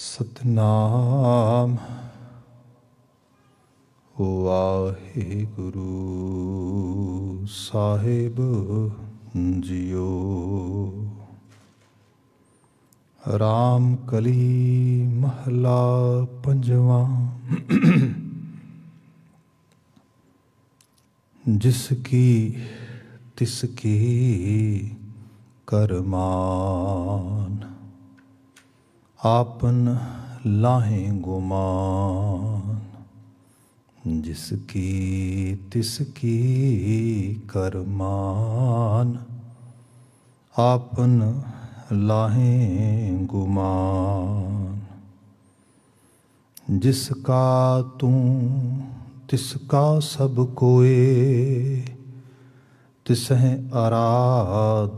ਸਤਨਾਮ ਵਾਹਿਗੁਰੂ ਸਾਹਿਬ ਜੀਓ ਰਾਮ ਕਲੀ ਮਹਲਾ ਪੰਜਵਾਂ ਜਿਸ ਕੀ ਤਿਸ ਕੀ ਕਰਮਾਨ आपन लाहे गुमान जिसकी तिसकी करमान आपन लाहे गुमान जिसका तू तिसका सब कोए तिसहें आराध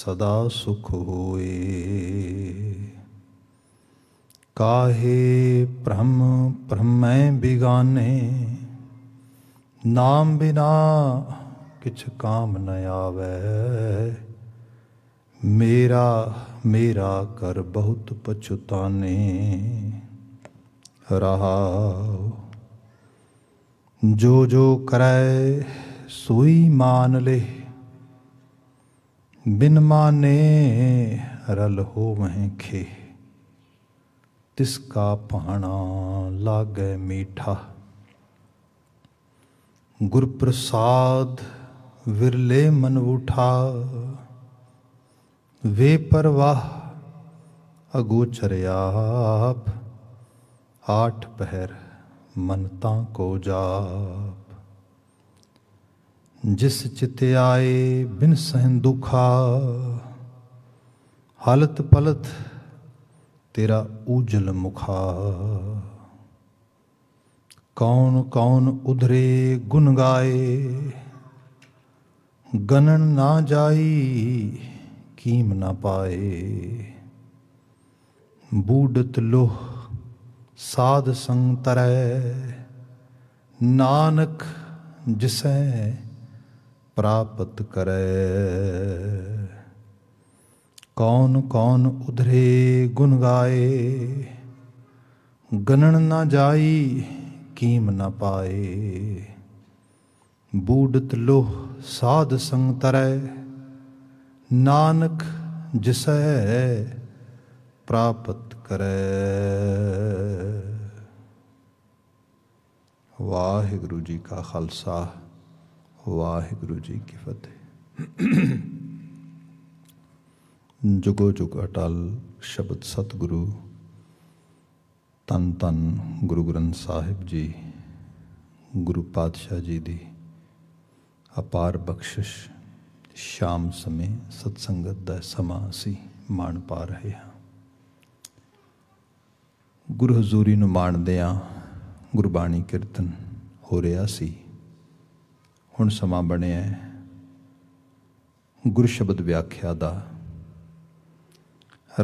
सदा सुख होए ਕਾਹੇ ਬ੍ਰਹਮ ਬ੍ਰਹਮੈ ਬਿਗਾਨੇ ਨਾਮ ਬਿਨਾ ਕਿਛ ਕਾਮ ਨ ਆਵੇ ਮੇਰਾ ਮੇਰਾ ਕਰ ਬਹੁਤ ਪਛਤਾਨੇ ਰਹਾ ਜੋ ਜੋ ਕਰੈ ਸੋਈ ਮਾਨ ਲੇ ਬਿਨ ਮਾਨੇ ਰਲ ਹੋ ਮਹਿ ਖੇ ਤਿਸ ਕਾ ਭਾਣਾ ਲਾਗੇ ਮੀਠਾ ਗੁਰ ਪ੍ਰਸਾਦ ਵਿਰਲੇ ਮਨ ਉਠਾ ਵੇ ਪਰਵਾਹ ਅਗੋਚਰ ਆਪ ਆਠ ਪਹਿਰ ਮਨ ਤਾਂ ਕੋ ਜਾਪ ਜਿਸ ਚਿਤ ਆਏ ਬਿਨ ਸਹਿਨ ਦੁਖਾ ਹਾਲਤ ਪਲਤ ਤੇਰਾ ਉਜਲ ਮੁਖਾ ਕੌਣ ਕੌਣ ਉਧਰੇ ਗੁਣ ਗਾਏ ਗਨਣ ਨਾ ਜਾਈ ਕੀਮ ਨਾ ਪਾਏ ਬੂਡਤ ਲੋਹ ਸਾਧ ਸੰਗ ਤਰੈ ਨਾਨਕ ਜਿਸੈ ਪ੍ਰਾਪਤ ਕਰੈ ਕੌਣ ਕੌਣ ਉਧਰੇ ਗੁਣ ਗਾਏ ਗਨਣ ਨਾ ਜਾਈ ਕੀਮ ਨਾ ਪਾਏ ਬੂਡਤ ਲੋਹ ਸਾਧ ਸੰਗ ਤਰੈ ਨਾਨਕ ਜਿਸੈ ਪ੍ਰਾਪਤ ਕਰੈ ਵਾਹਿਗੁਰੂ ਜੀ ਕਾ ਖਾਲਸਾ ਵਾਹਿਗੁਰੂ ਜੀ ਕੀ ਫਤਿਹ ਜੁਗੋ ਜੁਗ ਅਟਲ ਸ਼ਬਦ ਸਤਿਗੁਰੂ ਤਨ ਤਨ ਗੁਰੂ ਗ੍ਰੰਥ ਸਾਹਿਬ ਜੀ ਗੁਰੂ ਪਾਤਸ਼ਾਹ ਜੀ ਦੀ ਅਪਾਰ ਬਖਸ਼ਿਸ਼ ਸ਼ਾਮ ਸਮੇਂ ਸਤਸੰਗਤ ਦਾ ਸਮਾਂ ਅਸੀਂ ਮਾਣ ਪਾ ਰਹੇ ਹਾਂ ਗੁਰੂ ਹਜ਼ੂਰੀ ਨੂੰ ਮਾਣਦੇ ਆ ਗੁਰਬਾਣੀ ਕੀਰਤਨ ਹੋ ਰਿਹਾ ਸੀ ਹੁਣ ਸਮਾਂ ਬਣਿਆ ਹੈ ਗੁਰ ਸ਼ਬਦ ਵਿਆਖਿਆ ਦਾ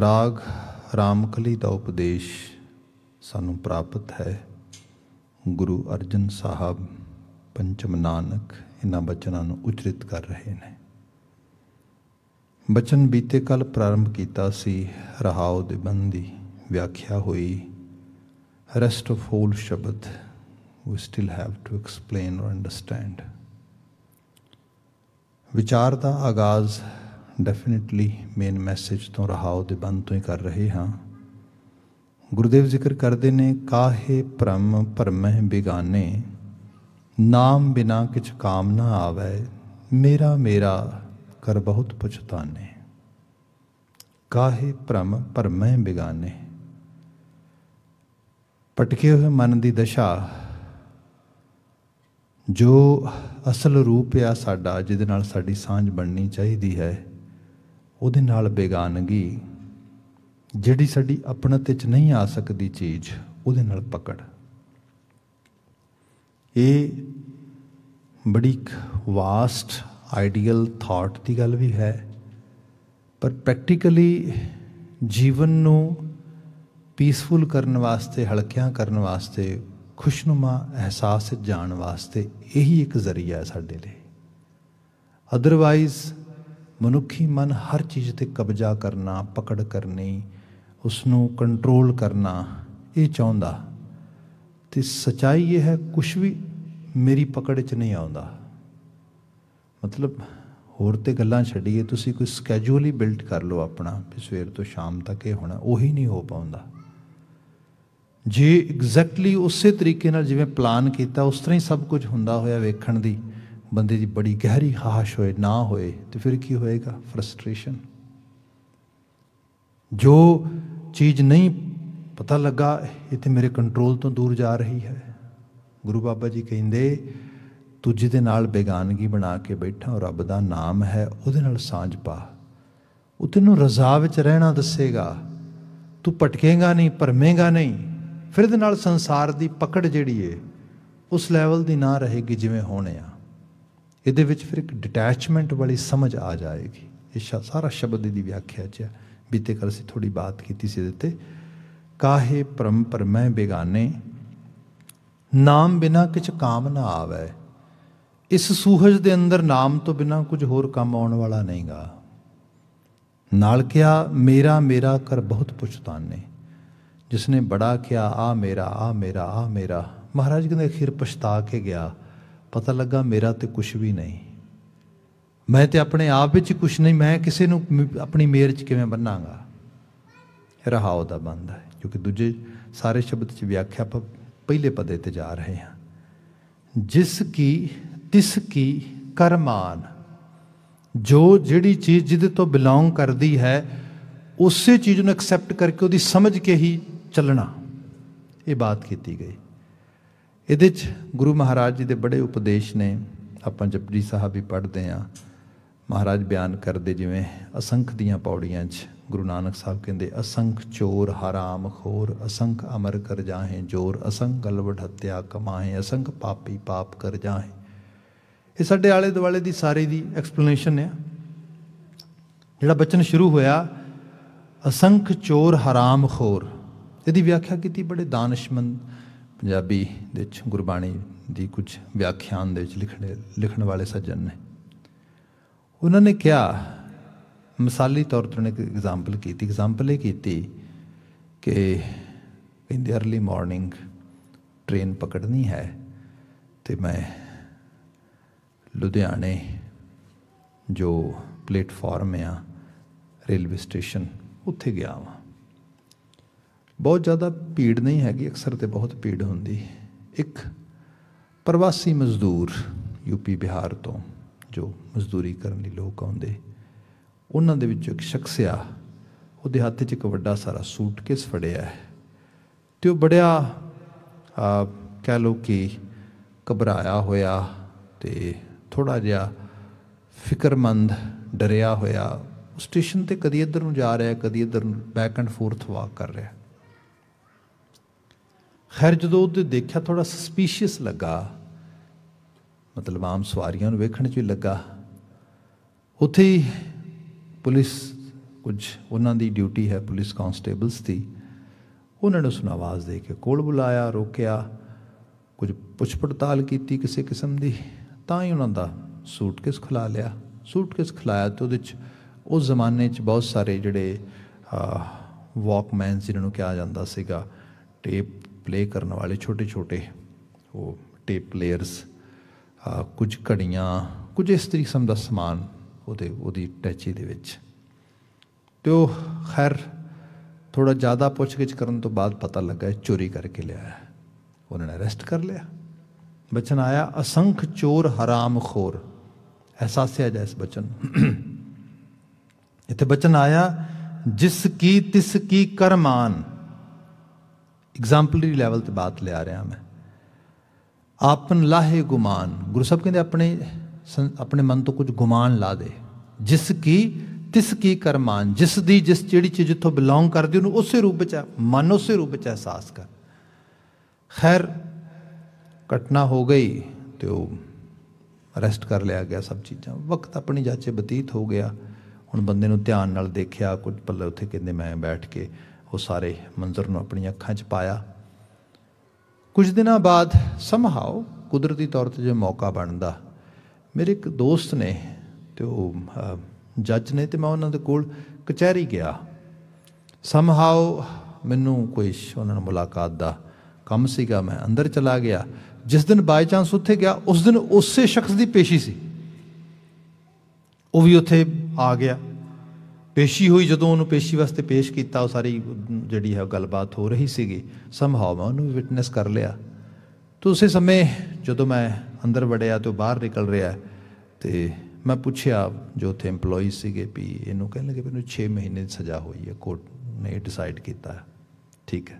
ਰਾਗ ਰਾਮਕਲੀ ਦਾ ਉਪਦੇਸ਼ ਸਾਨੂੰ ਪ੍ਰਾਪਤ ਹੈ ਗੁਰੂ ਅਰਜਨ ਸਾਹਿਬ ਪੰਚਮ ਨਾਨਕ ਇਹਨਾਂ ਬਚਨਾਂ ਨੂੰ ਉਚਰਿਤ ਕਰ ਰਹੇ ਨੇ ਬਚਨ ਬੀਤੇ ਕੱਲ ਪ੍ਰਾਰੰਭ ਕੀਤਾ ਸੀ ਰਹਾਉ ਦੇ ਬੰਦੀ ਵਿਆਖਿਆ ਹੋਈ rest of whole shabad we still have to explain or understand ਵਿਚਾਰ ਦਾ ਆਗਾਜ਼ ਡੈਫੀਨਿਟਲੀ ਮੇਨ ਮੈਸੇਜ ਤੋਂ ਰਹਾਉ ਦੇ ਬੰਦ ਤੋਂ ਹੀ ਕਰ ਰਹੇ ਹਾਂ ਗੁਰਦੇਵ ਜ਼ਿਕਰ ਕਰਦੇ ਨੇ ਕਾਹੇ ਭ੍ਰਮ ਭਰਮਹਿ ਬਿਗਾਨੇ ਨਾਮ ਬਿਨਾ ਕਿਛ ਕਾਮਨਾ ਆਵੇ ਮੇਰਾ ਮੇਰਾ ਕਰ ਬਹੁਤ ਪੁਛਤਾਨੇ ਕਾਹੇ ਭ੍ਰਮ ਭਰਮਹਿ ਬਿਗਾਨੇ ਪਟਕੇ ਹੋਏ ਮਨ ਦੀ ਦਸ਼ਾ ਜੋ ਅਸਲ ਰੂਪ ਆ ਸਾਡਾ ਜਿਹਦੇ ਨਾਲ ਸਾਡੀ ਸਾਂਝ ਬਣਨੀ ਚਾਹੀਦੀ ਹੈ ਉਹਦੇ ਨਾਲ ਬੇਗਾਨਗੀ ਜਿਹੜੀ ਸਾਡੀ ਆਪਣਤ ਵਿੱਚ ਨਹੀਂ ਆ ਸਕਦੀ ਚੀਜ਼ ਉਹਦੇ ਨਾਲ ਪਕੜ ਇਹ ਬੜੀ ਵਾਸਟ ਆਈਡੀਅਲ ਥਾਟ ਦੀ ਗੱਲ ਵੀ ਹੈ ਪਰ ਪ੍ਰੈਕਟੀਕਲੀ ਜੀਵਨ ਨੂੰ ਪੀਸਫੁਲ ਕਰਨ ਵਾਸਤੇ ਹਲਕਿਆਂ ਕਰਨ ਵਾਸਤੇ ਖੁਸ਼ਨੁਮਾ ਅਹਿਸਾਸ ਜਾਣ ਵਾਸਤੇ ਇਹੀ ਇੱਕ ਜ਼ਰੀਆ ਹੈ ਸਾਡੇ ਲਈ ਅਦਰਵਾਈਜ਼ ਮਨੁੱਖੀ ਮਨ ਹਰ ਚੀਜ਼ ਤੇ ਕਬਜ਼ਾ ਕਰਨਾ ਪਕੜ ਕਰਨੀ ਉਸ ਨੂੰ ਕੰਟਰੋਲ ਕਰਨਾ ਇਹ ਚਾਹੁੰਦਾ ਤੇ ਸਚਾਈ ਇਹ ਹੈ ਕੁਝ ਵੀ ਮੇਰੀ ਪਕੜ 'ਚ ਨਹੀਂ ਆਉਂਦਾ ਮਤਲਬ ਹੋਰ ਤੇ ਗੱਲਾਂ ਛੱਡੀਏ ਤੁਸੀਂ ਕੋਈ ਸਕੇਜੂਲ ਹੀ ਬਿਲਡ ਕਰ ਲਓ ਆਪਣਾ ਵੀ ਸਵੇਰ ਤੋਂ ਸ਼ਾਮ ਤੱਕ ਇਹ ਹੋਣਾ ਉਹੀ ਨਹੀਂ ਹੋ ਪਾਉਂਦਾ ਜੇ ਐਗਜ਼ੈਕਟਲੀ ਉਸੇ ਤਰੀਕੇ ਨਾਲ ਜਿਵੇਂ ਪਲਾਨ ਕੀਤਾ ਉਸ ਤਰ੍ਹਾਂ ਹੀ ਸਭ ਕੁਝ ਹੁੰਦਾ ਹੋਇਆ ਵੇਖਣ ਦੀ ਬੰਦੇ ਦੀ ਬੜੀ ਗਹਿਰੀ ਖਾਹਸ਼ ਹੋਏ ਨਾ ਹੋਏ ਤੇ ਫਿਰ ਕੀ ਹੋਏਗਾ ਫਰਸਟ੍ਰੇਸ਼ਨ ਜੋ ਚੀਜ਼ ਨਹੀਂ ਪਤਾ ਲੱਗਾ ਇਹ ਤੇ ਮੇਰੇ ਕੰਟਰੋਲ ਤੋਂ ਦੂਰ ਜਾ ਰਹੀ ਹੈ ਗੁਰੂ ਬਾਬਾ ਜੀ ਕਹਿੰਦੇ ਤੂੰ ਜਿਹਦੇ ਨਾਲ ਬੇਗਾਨਗੀ ਬਣਾ ਕੇ ਬੈਠਾ ਔਰ ਰੱਬ ਦਾ ਨਾਮ ਹੈ ਉਹਦੇ ਨਾਲ ਸਾਂਝ ਪਾ ਉਹ ਤੈਨੂੰ ਰਜ਼ਾ ਵਿੱਚ ਰਹਿਣਾ ਦੱਸੇਗਾ ਤੂੰ ਭਟਕੇਗਾ ਨਹੀਂ ਪਰਮੇਗਾ ਨਹੀਂ ਫਿਰ ਦੇ ਨਾਲ ਸੰਸਾਰ ਦੀ ਪਕੜ ਜਿਹੜੀ ਏ ਉਸ ਲੈਵਲ ਦੀ ਨਾ ਰਹੇਗੀ ਜਿਵੇਂ ਹੋਣਿਆ ਇਹਦੇ ਵਿੱਚ ਫਿਰ ਇੱਕ ਡਿਟੈਚਮੈਂਟ ਵਾਲੀ ਸਮਝ ਆ ਜਾਏਗੀ ਇਹ ਸਾਰਾ ਸ਼ਬਦ ਦੀ ਵਿਆਖਿਆ ਚ ਬੀਤੇ ਕੱਲ ਸੀ ਥੋੜੀ ਬਾਤ ਕੀਤੀ ਸੀ ਦਿੱਤੇ ਕਾਹੇ ਪਰਮ ਪਰਮੈ ਬੇਗਾਨੇ ਨਾਮ ਬਿਨਾ ਕਿਛ ਕਾਮ ਨਾ ਆਵੇ ਇਸ ਸੂਹਜ ਦੇ ਅੰਦਰ ਨਾਮ ਤੋਂ ਬਿਨਾ ਕੁਝ ਹੋਰ ਕੰਮ ਆਉਣ ਵਾਲਾ ਨਹੀਂਗਾ ਨਾਲ ਕਿਆ ਮੇਰਾ ਮੇਰਾ ਕਰ ਬਹੁਤ ਪਛਤਾਨੇ ਜਿਸਨੇ ਬੜਾ ਕਿਆ ਆ ਮੇਰਾ ਆ ਮੇਰਾ ਆ ਮੇਰਾ ਮਹਾਰਾਜ ਕਹਿੰਦੇ ਅਖੀਰ ਪਛਤਾ ਕੇ ਗਿਆ ਪਤਾ ਲੱਗਾ ਮੇਰਾ ਤੇ ਕੁਝ ਵੀ ਨਹੀਂ ਮੈਂ ਤੇ ਆਪਣੇ ਆਪ ਵਿੱਚ ਕੁਝ ਨਹੀਂ ਮੈਂ ਕਿਸੇ ਨੂੰ ਆਪਣੀ ਮੇਰ 'ਚ ਕਿਵੇਂ ਬੰਨਾਂਗਾ ਰਹਾਉ ਦਾ ਬੰਦਾ ਹੈ ਕਿਉਂਕਿ ਦੂਜੇ ਸਾਰੇ ਸ਼ਬਦ 'ਚ ਵਿਆਖਿਆ ਪਹਿਲੇ ਪਦੇ ਤੇ ਜਾ ਰਹੇ ਹਾਂ ਜਿਸ ਕੀ ਤਿਸ ਕੀ ਕਰਮਾਨ ਜੋ ਜਿਹੜੀ ਚੀਜ਼ ਜਿਹਦੇ ਤੋਂ ਬਿਲੋਂਗ ਕਰਦੀ ਹੈ ਉਸੇ ਚੀਜ਼ ਨੂੰ ਐਕਸੈਪਟ ਕਰਕੇ ਉਹਦੀ ਸਮਝ ਕੇ ਹੀ ਚੱਲਣਾ ਇਹ ਬਾਤ ਕੀਤੀ ਗਈ ਇਹਦੇ 'ਚ ਗੁਰੂ ਮਹਾਰਾਜ ਜੀ ਦੇ ਬੜੇ ਉਪਦੇਸ਼ ਨੇ ਆਪਾਂ ਜਪਜੀ ਸਾਹਿਬ ਵੀ ਪੜ੍ਹਦੇ ਆ ਮਹਾਰਾਜ ਬਿਆਨ ਕਰਦੇ ਜਿਵੇਂ ਅਸੰਖ ਦੀਆਂ ਪੌੜੀਆਂ 'ਚ ਗੁਰੂ ਨਾਨਕ ਸਾਹਿਬ ਕਹਿੰਦੇ ਅਸੰਖ ਚੋਰ ਹਰਾਮ ਖੋਰ ਅਸੰਖ ਅਮਰ ਕਰ ਜਾਹੇ ਜੋਰ ਅਸੰਖ ਗਲਵਟ ਹੱਤਿਆ ਕਮਾਹੇ ਅਸੰਖ ਪਾਪੀ ਪਾਪ ਕਰ ਜਾਹੇ ਇਹ ਸਾਡੇ ਆਲੇ ਦੁਆਲੇ ਦੀ ਸਾਰੇ ਦੀ ਐਕਸਪਲੇਨੇਸ਼ਨ ਹੈ ਜਿਹੜਾ ਬਚਨ ਸ਼ੁਰੂ ਹੋਇਆ ਅਸੰਖ ਚੋਰ ਹਰਾਮ ਖੋਰ ਇਹਦੀ ਵਿਆਖਿਆ ਕੀਤੀ ਬੜੇ ਦਾਨਿਸ਼ਮੰਦ ਪੰਜਾਬੀ ਦੇ ਵਿੱਚ ਗੁਰਬਾਣੀ ਦੀ ਕੁਝ ਵਿਆਖਿਆਨ ਦੇ ਵਿੱਚ ਲਿਖਣੇ ਲਿਖਣ ਵਾਲੇ ਸੱਜਣ ਨੇ ਉਹਨਾਂ ਨੇ ਕਿਹਾ ਮਿਸਾਲੀ ਤੌਰ ਤੇ ਇੱਕ ਐਗਜ਼ਾਮਪਲ ਕੀਤੀ ਐਗਜ਼ਾਮਪਲ ਇਹ ਕੀਤੀ ਕਿ in the early morning train ਪਕੜਨੀ ਹੈ ਤੇ ਮੈਂ ਲੁਧਿਆਣੇ ਜੋ ਪਲੇਟਫਾਰਮ ਆ ਰੇਲਵੇ ਸਟੇਸ਼ਨ ਉੱਥੇ ਗਿਆ ਹਾਂ ਬਹੁਤ ਜ਼ਿਆਦਾ ਭੀੜ ਨਹੀਂ ਹੈਗੀ ਅਕਸਰ ਤੇ ਬਹੁਤ ਭੀੜ ਹੁੰਦੀ ਇੱਕ ਪ੍ਰਵਾਸੀ ਮਜ਼ਦੂਰ ਯੂਪੀ ਬਿਹਾਰ ਤੋਂ ਜੋ ਮਜ਼ਦੂਰੀ ਕਰਨ ਲਈ ਲੋਕ ਆਉਂਦੇ ਉਹਨਾਂ ਦੇ ਵਿੱਚੋਂ ਇੱਕ ਸ਼ਖਸ ਆ ਉਹਦੇ ਹੱਥ 'ਚ ਇੱਕ ਵੱਡਾ ਸਾਰਾ ਸੂਟਕੇਸ ਫੜਿਆ ਹੈ ਤੇ ਉਹ ਬੜਿਆ ਆ ਕਹਿ ਲੋ ਕਿ ਘਬਰਾਇਆ ਹੋਇਆ ਤੇ ਥੋੜਾ ਜਿਹਾ ਫਿਕਰਮੰਦ ਡਰਿਆ ਹੋਇਆ ਸਟੇਸ਼ਨ ਤੇ ਕਦੀ ਇੱਧਰ ਨੂੰ ਜਾ ਰਿਹਾ ਕਦੀ ਇੱਧਰ ਨੂੰ ਬੈਕ ਐਂਡ ਫੋਰਥ ਵਾਕ ਕਰ ਰਿਹਾ ਖੈਰ ਜਦੋਂ ਉਹਦੇ ਦੇਖਿਆ ਥੋੜਾ ਸਸਪੀਸ਼ੀਅਸ ਲੱਗਾ ਮਤਲਬ ਆਮ ਸਵਾਰੀਆਂ ਨੂੰ ਵੇਖਣ 'ਚ ਵੀ ਲੱਗਾ ਉੱਥੇ ਹੀ ਪੁਲਿਸ ਕੁਝ ਉਹਨਾਂ ਦੀ ਡਿਊਟੀ ਹੈ ਪੁਲਿਸ ਕਾਂਸਟੇਬਲਸ ਦੀ ਉਹਨਾਂ ਨੇ ਉਸ ਆਵਾਜ਼ ਦੇ ਕੇ ਕੋਲ ਬੁਲਾਇਆ ਰੋਕਿਆ ਕੁਝ ਪੁੱਛ ਪੜਤਾਲ ਕੀਤੀ ਕਿਸੇ ਕਿਸਮ ਦੀ ਤਾਂ ਹੀ ਉਹਨਾਂ ਦਾ ਸੂਟਕੇਸ ਖੁਲਾ ਲਿਆ ਸੂਟਕੇਸ ਖੁਲਾਇਆ ਤੇ ਉਹਦੇ 'ਚ ਉਸ ਜ਼ਮਾਨੇ 'ਚ ਬਹੁਤ ਸਾਰੇ ਜਿਹੜੇ ਵਾਕਮੈਨਸ ਜਿਹਨਾਂ ਨੂੰ ਕਿਹਾ ਜਾਂਦਾ ਸੀਗਾ ਟੇਪ ਪਲੇ ਕਰਨ ਵਾਲੇ ਛੋਟੇ ਛੋਟੇ ਉਹ ਟੇਪ ਪਲੇਅਰਸ ਕੁਝ ਘੜੀਆਂ ਕੁਝ ਇਸ ਤਰੀ ਸਮ ਦਾ ਸਮਾਨ ਉਹਦੇ ਉਹਦੀ ਟੈਚੀ ਦੇ ਵਿੱਚ ਤੇ ਉਹ ਖੈਰ ਥੋੜਾ ਜ਼ਿਆਦਾ ਪੁੱਛਗਿੱਛ ਕਰਨ ਤੋਂ ਬਾਅਦ ਪਤਾ ਲੱਗਾ ਚੋਰੀ ਕਰਕੇ ਲਿਆ ਉਹਨਾਂ ਨੇ ਅਰੈਸਟ ਕਰ ਲਿਆ ਬਚਨ ਆਇਆ ਅਸੰਖ ਚੋਰ ਹਰਾਮ ਖੋਰ ਅਹਿਸਾਸਿਆ ਜੈਸ ਬਚਨ ਇੱਥੇ ਬਚਨ ਆਇਆ ਜਿਸ ਕੀ ਤਿਸ ਕੀ ਕਰਮਾਨ ਐਗਜ਼ਾਮਪਲਰੀ ਲੈਵਲ ਤੇ ਬਾਤ ਲਿਆ ਰਿਹਾ ਮੈਂ ਆਪਨ ਲਾਹੇ ਗੁਮਾਨ ਗੁਰੂ ਸਾਹਿਬ ਕਹਿੰਦੇ ਆਪਣੇ ਆਪਣੇ ਮਨ ਤੋਂ ਕੁਝ ਗੁਮਾਨ ਲਾ ਦੇ ਜਿਸ ਕੀ ਤਿਸ ਕੀ ਕਰਮਾਨ ਜਿਸ ਦੀ ਜਿਸ ਜਿਹੜੀ ਚੀਜ਼ ਜਿੱਥੋਂ ਬਿਲੋਂਗ ਕਰਦੀ ਉਹਨੂੰ ਉਸੇ ਰੂਪ ਵਿੱਚ ਮਨ ਉਸੇ ਰੂਪ ਵਿੱਚ ਅਹਿਸਾਸ ਕਰ ਖੈਰ ਘਟਨਾ ਹੋ ਗਈ ਤੇ ਉਹ ਅਰੈਸਟ ਕਰ ਲਿਆ ਗਿਆ ਸਭ ਚੀਜ਼ਾਂ ਵਕਤ ਆਪਣੀ ਜਾਚੇ ਬਤੀਤ ਹੋ ਗਿਆ ਹੁਣ ਬੰਦੇ ਨੂੰ ਧਿਆਨ ਨਾਲ ਦੇਖਿਆ ਕੁਝ ਪੱਲੇ ਉੱਥੇ ਕਹਿੰਦੇ ਮੈਂ ਬੈਠ ਕੇ ਉਹ ਸਾਰੇ ਮੰਜ਼ਰ ਨੂੰ ਆਪਣੀਆਂ ਅੱਖਾਂ 'ਚ ਪਾਇਆ ਕੁਝ ਦਿਨਾਂ ਬਾਅਦ ਸਮਹਾਉ ਕੁਦਰਤੀ ਤੌਰ ਤੇ ਜੇ ਮੌਕਾ ਬਣਦਾ ਮੇਰੇ ਇੱਕ ਦੋਸਤ ਨੇ ਤੇ ਉਹ ਜੱਜ ਨੇ ਤੇ ਮੈਂ ਉਹਨਾਂ ਦੇ ਕੋਲ ਕਚਹਿਰੀ ਗਿਆ ਸਮਹਾਉ ਮੈਨੂੰ ਕੋਈ ਉਹਨਾਂ ਨਾਲ ਮੁਲਾਕਾਤ ਦਾ ਕੰਮ ਸੀਗਾ ਮੈਂ ਅੰਦਰ ਚਲਾ ਗਿਆ ਜਿਸ ਦਿਨ ਬਾਈ ਚਾਂਸ ਉੱਥੇ ਗਿਆ ਉਸ ਦਿਨ ਉਸੇ ਸ਼ਖਸ ਦੀ ਪੇਸ਼ੀ ਸੀ ਉਹ ਵੀ ਉੱਥੇ ਆ ਗਿਆ ਪੇਸ਼ੀ ਹੋਈ ਜਦੋਂ ਉਹਨੂੰ ਪੇਸ਼ੀ ਵਾਸਤੇ ਪੇਸ਼ ਕੀਤਾ ਉਹ ਸਾਰੀ ਜਿਹੜੀ ਹੈ ਗੱਲਬਾਤ ਹੋ ਰਹੀ ਸੀਗੀ ਸਮਹਾਉ ਮੈਂ ਉਹਨੂੰ ਵਿਟਨੈਸ ਕਰ ਲਿਆ ਤੋ ਉਸੇ ਸਮੇਂ ਜਦੋਂ ਮੈਂ ਅੰਦਰ ਵੜਿਆ ਤੇ ਬਾਹਰ ਨਿਕਲ ਰਿਹਾ ਤੇ ਮੈਂ ਪੁੱਛਿਆ ਜੋ ਉੱਥੇ EMPLOYE ਸੀਗੇ ਵੀ ਇਹਨੂੰ ਕਹਿਣ ਲੱਗੇ ਮੈਨੂੰ 6 ਮਹੀਨੇ ਦੀ ਸਜ਼ਾ ਹੋਈ ਹੈ ਕੋਰਟ ਨੇ ਡਿਸਾਈਡ ਕੀਤਾ ਠੀਕ ਹੈ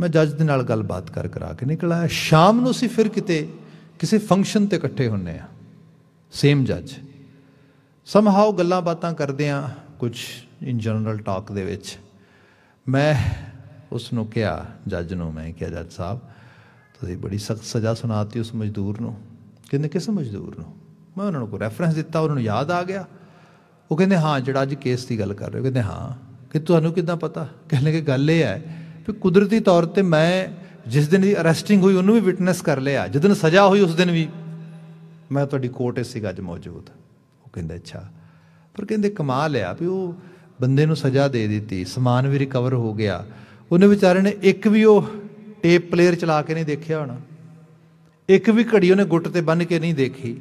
ਮੈਂ ਜੱਜ ਦੇ ਨਾਲ ਗੱਲਬਾਤ ਕਰ ਕਰਾ ਕੇ ਨਿਕਲਾ ਸ਼ਾਮ ਨੂੰ ਸੀ ਫਿਰ ਕਿਤੇ ਕਿਸੇ ਫੰਕਸ਼ਨ ਤੇ ਇਕੱਠੇ ਹੁੰਨੇ ਆ ਸੇਮ ਜੱਜ ਸਮਹਾਉ ਗੱਲਾਂ ਬਾਤਾਂ ਕਰਦੇ ਆ ਕੁਝ ਇਨ ਜਨਰਲ ਟਾਕ ਦੇ ਵਿੱਚ ਮੈਂ ਉਸ ਨੂੰ ਕਿਹਾ ਜੱਜ ਨੂੰ ਮੈਂ ਕਿਹਾ ਜੱਜ ਸਾਹਿਬ ਤੁਸੀਂ ਬੜੀ ਸਖਤ ਸਜ਼ਾ ਸੁਣਾਤੀ ਉਸ ਮਜ਼ਦੂਰ ਨੂੰ ਕਿੰਨੇ ਕਿਸ ਮਜ਼ਦੂਰ ਨੂੰ ਮੈਂ ਉਹਨਾਂ ਨੂੰ ਕੋ ਰੈਫਰੈਂਸ ਦਿੱਤਾ ਉਹਨਾਂ ਨੂੰ ਯਾਦ ਆ ਗਿਆ ਉਹ ਕਹਿੰਦੇ ਹਾਂ ਜਿਹੜਾ ਅੱਜ ਕੇਸ ਦੀ ਗੱਲ ਕਰ ਰਹੇ ਹੋ ਕਹਿੰਦੇ ਹਾਂ ਕਿ ਤੁਹਾਨੂੰ ਕਿੱਦਾਂ ਪਤਾ ਕਹਿੰਦੇ ਕਿ ਗੱਲ ਇਹ ਹੈ ਕਿ ਕੁਦਰਤੀ ਤੌਰ ਤੇ ਮੈਂ ਜਿਸ ਦਿਨ ਦੀ ਅਰੈਸਟਿੰਗ ਹੋਈ ਉਹਨੂੰ ਵੀ ਵਿਟਨੈਸ ਕਰ ਲਿਆ ਜਦੋਂ ਸਜ਼ਾ ਹੋਈ ਉਸ ਦਿਨ ਵੀ ਮੈਂ ਤੁਹਾਡੀ ਕੋਰਟ ਇਸ ਸੀਗਾ ਅੱਜ ਮੌਜੂਦ ਕਹਿੰਦਾ ਅੱਛਾ ਪਰ ਕਹਿੰਦੇ ਕਮਾਲ ਆ ਵੀ ਉਹ ਬੰਦੇ ਨੂੰ ਸਜ਼ਾ ਦੇ ਦਿੱਤੀ ਸਮਾਨ ਵੀ ਰਿਕਵਰ ਹੋ ਗਿਆ ਉਹਨੇ ਵਿਚਾਰੇ ਨੇ ਇੱਕ ਵੀ ਉਹ ਟੇਪ ਪਲੇਅਰ ਚਲਾ ਕੇ ਨਹੀਂ ਦੇਖਿਆ ਹੋਣਾ ਇੱਕ ਵੀ ਘੜੀ ਉਹਨੇ ਗੁੱਟ ਤੇ ਬੰਨ ਕੇ ਨਹੀਂ ਦੇਖੀ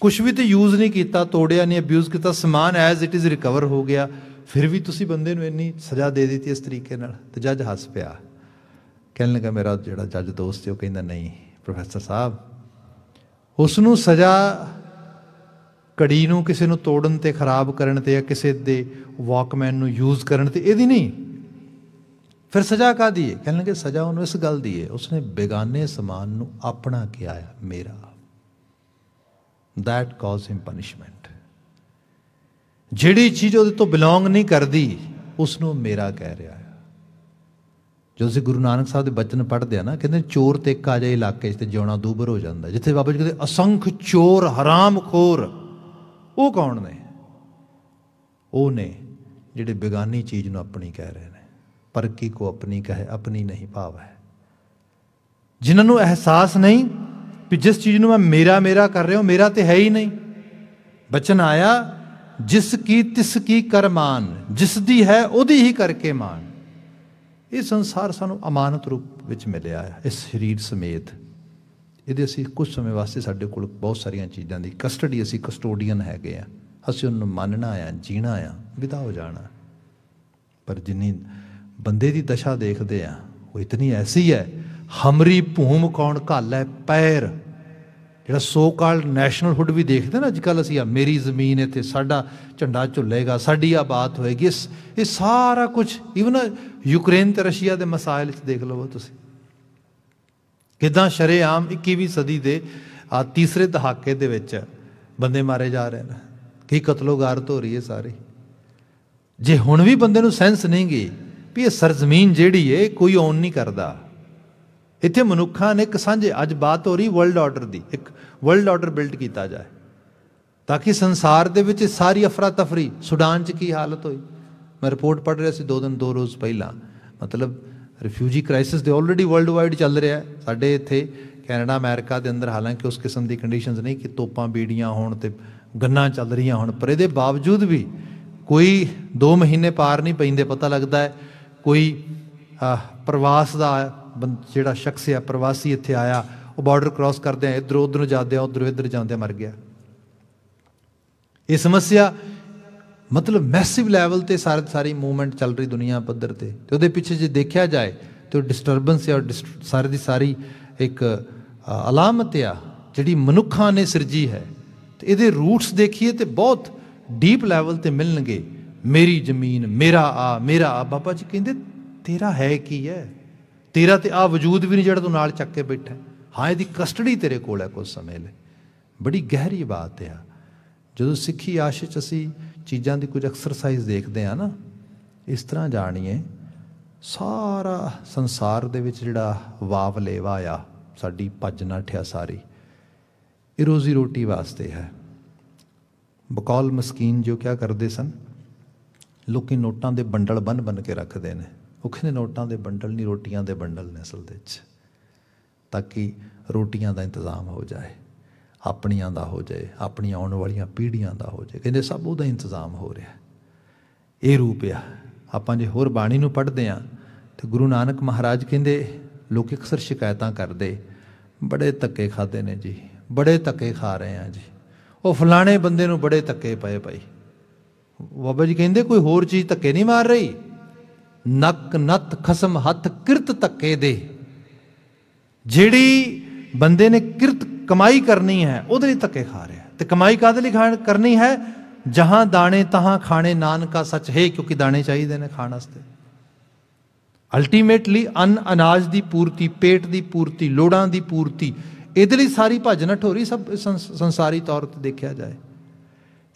ਕੁਝ ਵੀ ਤੇ ਯੂਜ਼ ਨਹੀਂ ਕੀਤਾ ਤੋੜਿਆ ਨਹੀਂ ਅਬਿਊਜ਼ ਕੀਤਾ ਸਮਾਨ ਐਜ਼ ਇਟ ਇਜ਼ ਰਿਕਵਰ ਹੋ ਗਿਆ ਫਿਰ ਵੀ ਤੁਸੀਂ ਬੰਦੇ ਨੂੰ ਇੰਨੀ ਸਜ਼ਾ ਦੇ ਦਿੱਤੀ ਇਸ ਤਰੀਕੇ ਨਾਲ ਤੇ ਜੱਜ ਹੱਸ ਪਿਆ ਕਹਿਣ ਲੱਗਾ ਮੇਰਾ ਜਿਹੜਾ ਜੱਜ ਦੋਸਤ ਸੀ ਉਹ ਕਹਿੰਦਾ ਨਹੀਂ ਪ੍ਰੋਫੈਸਰ ਸਾਹਿਬ ਉਸ ਨੂੰ ਸਜ਼ਾ ਕੜੀ ਨੂੰ ਕਿਸੇ ਨੂੰ ਤੋੜਨ ਤੇ ਖਰਾਬ ਕਰਨ ਤੇ ਜਾਂ ਕਿਸੇ ਦੇ ਵਾਕਮੈਨ ਨੂੰ ਯੂਜ਼ ਕਰਨ ਤੇ ਇਹਦੀ ਨਹੀਂ ਫਿਰ ਸਜ਼ਾ ਕਾ ਦੀਏ ਹੈ ਕਿ ਸਜ਼ਾ ਉਹਨੂੰ ਇਸ ਗੱਲ ਦੀ ਹੈ ਉਸਨੇ ਬੇਗਾਨੇ ਸਮਾਨ ਨੂੰ ਆਪਣਾ ਕਿਹਾ ਹੈ ਮੇਰਾ that ਕਾਜ਼ him punishment ਜਿਹੜੀ ਚੀਜ਼ ਉਹਦੇ ਤੋਂ ਬਿਲੋਂਗ ਨਹੀਂ ਕਰਦੀ ਉਸ ਨੂੰ ਮੇਰਾ ਕਹਿ ਰਿਹਾ ਹੈ ਜਦੋਂ ਸੇ ਗੁਰੂ ਨਾਨਕ ਸਾਹਿਬ ਦੇ ਬਚਨ ਪੜ੍ਹਦੇ ਆ ਨਾ ਕਹਿੰਦੇ ਚੋਰ ਤੇ ਇੱਕ ਆ ਜਾਏ ਇਲਾਕੇ 'ਚ ਤੇ ਜਿਉਣਾ ਦੂਬਰ ਹੋ ਜਾਂਦਾ ਜਿੱਥੇ ਬਾਬਾ ਜੀ ਕਹਿੰਦੇ ਅਸੰਖ ਚੋਰ ਹਰਾਮ ਖੋਰ ਉਹ ਕੌਣ ਨੇ ਉਹ ਨੇ ਜਿਹੜੇ ਬੇਗਾਨੀ ਚੀਜ਼ ਨੂੰ ਆਪਣੀ ਕਹਿ ਰਹੇ ਨੇ ਪਰ ਕੀ ਕੋ ਆਪਣੀ ਕਹੇ ਆਪਣੀ ਨਹੀਂ ਭਾਵ ਹੈ ਜਿਨ੍ਹਾਂ ਨੂੰ ਅਹਿਸਾਸ ਨਹੀਂ ਕਿ ਜਿਸ ਚੀਜ਼ ਨੂੰ ਮੈਂ ਮੇਰਾ ਮੇਰਾ ਕਰ ਰਿਹਾ ਹਾਂ ਮੇਰਾ ਤੇ ਹੈ ਹੀ ਨਹੀਂ ਬਚਨ ਆਇਆ ਜਿਸ ਕੀ ਤਿਸ ਕੀ ਕਰਮਾਨ ਜਿਸ ਦੀ ਹੈ ਉਹਦੀ ਹੀ ਕਰਕੇ ਮਾਨ ਇਹ ਸੰਸਾਰ ਸਾਨੂੰ ਅਮਾਨਤ ਰੂਪ ਵਿੱਚ ਮਿਲਿਆ ਹੈ ਇਸ ਸਰੀਰ ਸਮੇਤ ਇਹਦੇ ਅਸੀਂ ਕੁਝ ਸਮੇਂ ਵਾਸਤੇ ਸਾਡੇ ਕੋਲ ਬਹੁਤ ਸਾਰੀਆਂ ਚੀਜ਼ਾਂ ਦੀ ਕਸਟਡੀ ਅਸੀਂ ਕਸਟੋਡੀਅਨ ਹੈਗੇ ਆ ਅਸੀਂ ਉਹਨੂੰ ਮੰਨਣਾ ਆ ਜੀਣਾ ਆ ਵਿਦਾ ਹੋ ਜਾਣਾ ਪਰ ਜਿੰਨੀ ਬੰਦੇ ਦੀ ਦਸ਼ਾ ਦੇਖਦੇ ਆ ਉਹ ਇਤਨੀ ਐਸੀ ਹੈ ਹਮਰੀ ਭੂਮ ਕੌਣ ਘੱਲ ਪੈਰ ਜਿਹੜਾ ਸੋ ਕਾਲਡ ਹੁੱਡ ਵੀ ਦੇਖਦੇ ਨਾ ਅੱਜ ਕੱਲ ਅਸੀਂ ਆ ਮੇਰੀ ਜ਼ਮੀਨ ਹੈ ਤੇ ਸਾਡਾ ਝੰਡਾ ਝੁੱਲੇਗਾ ਸਾਡੀ ਆਬਾਦ ਹੋਏਗੀ ਇਹ ਸਾਰਾ ਕੁਝ ਇਵਨ ਯੂਕਰੇਨ ਤੇ ਰਸ਼ੀਆ ਦੇ ਮਸਾਇਲ 'ਚ ਦੇਖ ਲਵੋ ਤੁਸੀਂ ਕਿਦਾਂ ਸ਼ਰੇਆਮ 21ਵੀਂ ਸਦੀ ਦੇ ਆ ਤੀਸਰੇ ਦਹਾਕੇ ਦੇ ਵਿੱਚ ਬੰਦੇ ਮਾਰੇ ਜਾ ਰਹੇ ਨੇ ਕੀ ਕਤਲੋਗਾਰਤ ਹੋ ਰਹੀ ਹੈ ਸਾਰੇ ਜੇ ਹੁਣ ਵੀ ਬੰਦੇ ਨੂੰ ਸੈਂਸ ਨਹੀਂ ਗਈ ਵੀ ਇਹ ਸਰਜ਼ਮੀਨ ਜਿਹੜੀ ਏ ਕੋਈ ਓਨ ਨਹੀਂ ਕਰਦਾ ਇੱਥੇ ਮਨੁੱਖਾਂ ਨੇ ਇੱਕ ਸਾਂਝੇ ਅੱਜ ਬਾਤ ਹੋ ਰਹੀ ਵਰਲਡ ਆਰਡਰ ਦੀ ਇੱਕ ਵਰਲਡ ਆਰਡਰ ਬਿਲਡ ਕੀਤਾ ਜਾਏ ਤਾਂ ਕਿ ਸੰਸਾਰ ਦੇ ਵਿੱਚ ਸਾਰੀ ਅਫਰਾ ਤਫਰੀ ਸੁਡਾਨ 'ਚ ਕੀ ਹਾਲਤ ਹੋਈ ਮੈਂ ਰਿਪੋਰਟ ਪੜ੍ਹ ਰਿਹਾ ਸੀ ਦੋ ਦਿਨ ਦੋ ਰੋਜ਼ ਪਹਿਲਾਂ ਮਤਲਬ ਰਿਫਿਊਜੀ ਕ੍ਰਾਈਸਿਸ ਦੇ ਆਲਰੇਡੀ ਵਰਲਡ ਵਾਈਡ ਚੱਲ ਰਿਹਾ ਹੈ ਸਾਡੇ ਇੱਥੇ ਕੈਨੇਡਾ ਅਮਰੀਕਾ ਦੇ ਅੰਦਰ ਹਾਲਾਂਕਿ ਉਸ ਕਿਸਮ ਦੀ ਕੰਡੀਸ਼ਨਸ ਨਹੀਂ ਕਿ ਤੋਪਾਂ ਬੀੜੀਆਂ ਹੋਣ ਤੇ ਗੰਨਾ ਚੱਲ ਰਹੀਆਂ ਹੋਣ ਪਰ ਇਹਦੇ ਬਾਵਜੂਦ ਵੀ ਕੋਈ 2 ਮਹੀਨੇ ਪਾਰ ਨਹੀਂ ਪੈਂਦੇ ਪਤਾ ਲੱਗਦਾ ਹੈ ਕੋਈ ਪ੍ਰਵਾਸ ਦਾ ਜਿਹੜਾ ਸ਼ਖਸ ਹੈ ਪ੍ਰਵਾਸੀ ਇੱਥੇ ਆਇਆ ਉਹ ਬਾਰਡਰ ਕ੍ਰਾਸ ਕਰਦੇ ਆ ਇਧਰ ਉਧਰ ਜਾਂਦੇ ਆ ਉਧਰ ਇਧਰ ਜਾਂਦੇ ਮਰ ਗਿਆ ਇਹ ਸਮੱਸਿਆ ਮਤਲਬ ਮੈਸਿਵ ਲੈਵਲ ਤੇ ਸਾਰੇ ਸਾਰੀ ਮੂਵਮੈਂਟ ਚੱਲ ਰਹੀ ਦੁਨੀਆ ਪੱਧਰ ਤੇ ਤੇ ਉਹਦੇ ਪਿੱਛੇ ਜੇ ਦੇਖਿਆ ਜਾਏ ਤੇ ਡਿਸਟਰਬੈਂਸ ਹੈ ਔਰ ਸਾਰੇ ਦੀ ਸਾਰੀ ਇੱਕ ਅਲਾਮਤ ਆ ਜਿਹੜੀ ਮਨੁੱਖਾਂ ਨੇ ਸਿਰਜੀ ਹੈ ਤੇ ਇਹਦੇ ਰੂਟਸ ਦੇਖੀਏ ਤੇ ਬਹੁਤ ਡੀਪ ਲੈਵਲ ਤੇ ਮਿਲਣਗੇ ਮੇਰੀ ਜ਼ਮੀਨ ਮੇਰਾ ਆ ਮੇਰਾ ਆ ਬਾਬਾ ਜੀ ਕਹਿੰਦੇ ਤੇਰਾ ਹੈ ਕੀ ਹੈ ਤੇਰਾ ਤੇ ਆ ਵਜੂਦ ਵੀ ਨਹੀਂ ਜਿਹੜਾ ਤੂੰ ਨਾਲ ਚੱਕ ਕੇ ਬੈਠਾ ਹਾਂ ਇਹਦੀ ਕਸਟਡੀ ਤੇਰੇ ਕੋਲ ਹੈ ਕੁਝ ਸਮੇਂ ਲਈ ਬੜੀ ਗਹਿਰੀ ਬਾਤ ਹੈ ਜਦੋਂ ਸਿੱਖੀ ਆਸ਼ਿਚ ਅਸੀਂ ਚੀਜ਼ਾਂ ਦੀ ਕੁਝ ਐਕਸਰਸਾਈਜ਼ ਦੇਖਦੇ ਆ ਨਾ ਇਸ ਤਰ੍ਹਾਂ ਜਾਣੀਏ ਸਾਰਾ ਸੰਸਾਰ ਦੇ ਵਿੱਚ ਜਿਹੜਾ ਵਾਵ ਲੇਵਾ ਆ ਸਾਡੀ ਭੱਜ ਨਾਠਿਆ ਸਾਰੀ ਇਹ ਰੋਜ਼ੀ ਰੋਟੀ ਵਾਸਤੇ ਹੈ ਬਕੌਲ ਮਸਕੀਨ ਜੋ ਕਿਆ ਕਰਦੇ ਸਨ ਲੋਕੀ ਨੋਟਾਂ ਦੇ ਬੰਡਲ ਬਨ ਬਨ ਕੇ ਰੱਖਦੇ ਨੇ ਉਹ ਕਹਿੰਦੇ ਨੋਟਾਂ ਦੇ ਬੰਡਲ ਨਹੀਂ ਰੋਟੀਆਂ ਦੇ ਬੰਡਲ ਨੇ ਅਸਲ ਦੇ ਵਿੱਚ ਤਾਂ ਕਿ ਰੋਟੀਆਂ ਦਾ ਇੰਤਜ਼ਾਮ ਹੋ ਜਾਏ ਆਪਣੀਆਂ ਦਾ ਹੋ ਜਾਏ ਆਪਣੀ ਆਉਣ ਵਾਲੀਆਂ ਪੀੜ੍ਹੀਆਂ ਦਾ ਹੋ ਜਾਏ ਕਹਿੰਦੇ ਸਭ ਉਹਦਾ ਇੰਤਜ਼ਾਮ ਹੋ ਰਿਹਾ ਇਹ ਰੂਪ ਆ ਆਪਾਂ ਜੇ ਹੋਰ ਬਾਣੀ ਨੂੰ ਪੜ੍ਹਦੇ ਆ ਤੇ ਗੁਰੂ ਨਾਨਕ ਮਹਾਰਾਜ ਕਹਿੰਦੇ ਲੋਕ ਅਕਸਰ ਸ਼ਿਕਾਇਤਾਂ ਕਰਦੇ ਬੜੇ ਧੱਕੇ ਖਾਦੇ ਨੇ ਜੀ ਬੜੇ ਧੱਕੇ ਖਾ ਰਹੇ ਆ ਜੀ ਉਹ ਫਲਾਣੇ ਬੰਦੇ ਨੂੰ ਬੜੇ ਧੱਕੇ ਪਏ ਭਾਈ ਬਾਬਾ ਜੀ ਕਹਿੰਦੇ ਕੋਈ ਹੋਰ ਚੀਜ਼ ਧੱਕੇ ਨਹੀਂ ਮਾਰ ਰਹੀ ਨੱਕ ਨੱਤ ਖਸਮ ਹੱਥ ਕਿਰਤ ਧੱਕੇ ਦੇ ਜਿਹੜੀ ਬੰਦੇ ਨੇ ਕਿਰਤ ਕਮਾਈ ਕਰਨੀ ਹੈ ਉਹਦੇ ਲਈ ਧੱਕੇ ਖਾ ਰਿਹਾ ਤੇ ਕਮਾਈ ਕਾਦੇ ਲਈ ਕਰਨੀ ਹੈ ਜਹਾਂ ਦਾਣੇ ਤਹਾਂ ਖਾਣੇ ਨਾਨਕਾ ਸੱਚ ਹੈ ਕਿਉਂਕਿ ਦਾਣੇ ਚਾਹੀਦੇ ਨੇ ਖਾਣ ਵਾਸਤੇ ਅਲਟੀਮੇਟਲੀ ਅਨ ਅਨਾਜ ਦੀ ਪੂਰਤੀ ਪੇਟ ਦੀ ਪੂਰਤੀ ਲੋੜਾਂ ਦੀ ਪੂਰਤੀ ਇਹਦੇ ਲਈ ਸਾਰੀ ਭਜਨ ਠੋਰੀ ਸਭ ਸੰਸਾਰੀ ਤੌਰ ਤੇ ਦੇਖਿਆ ਜਾਏ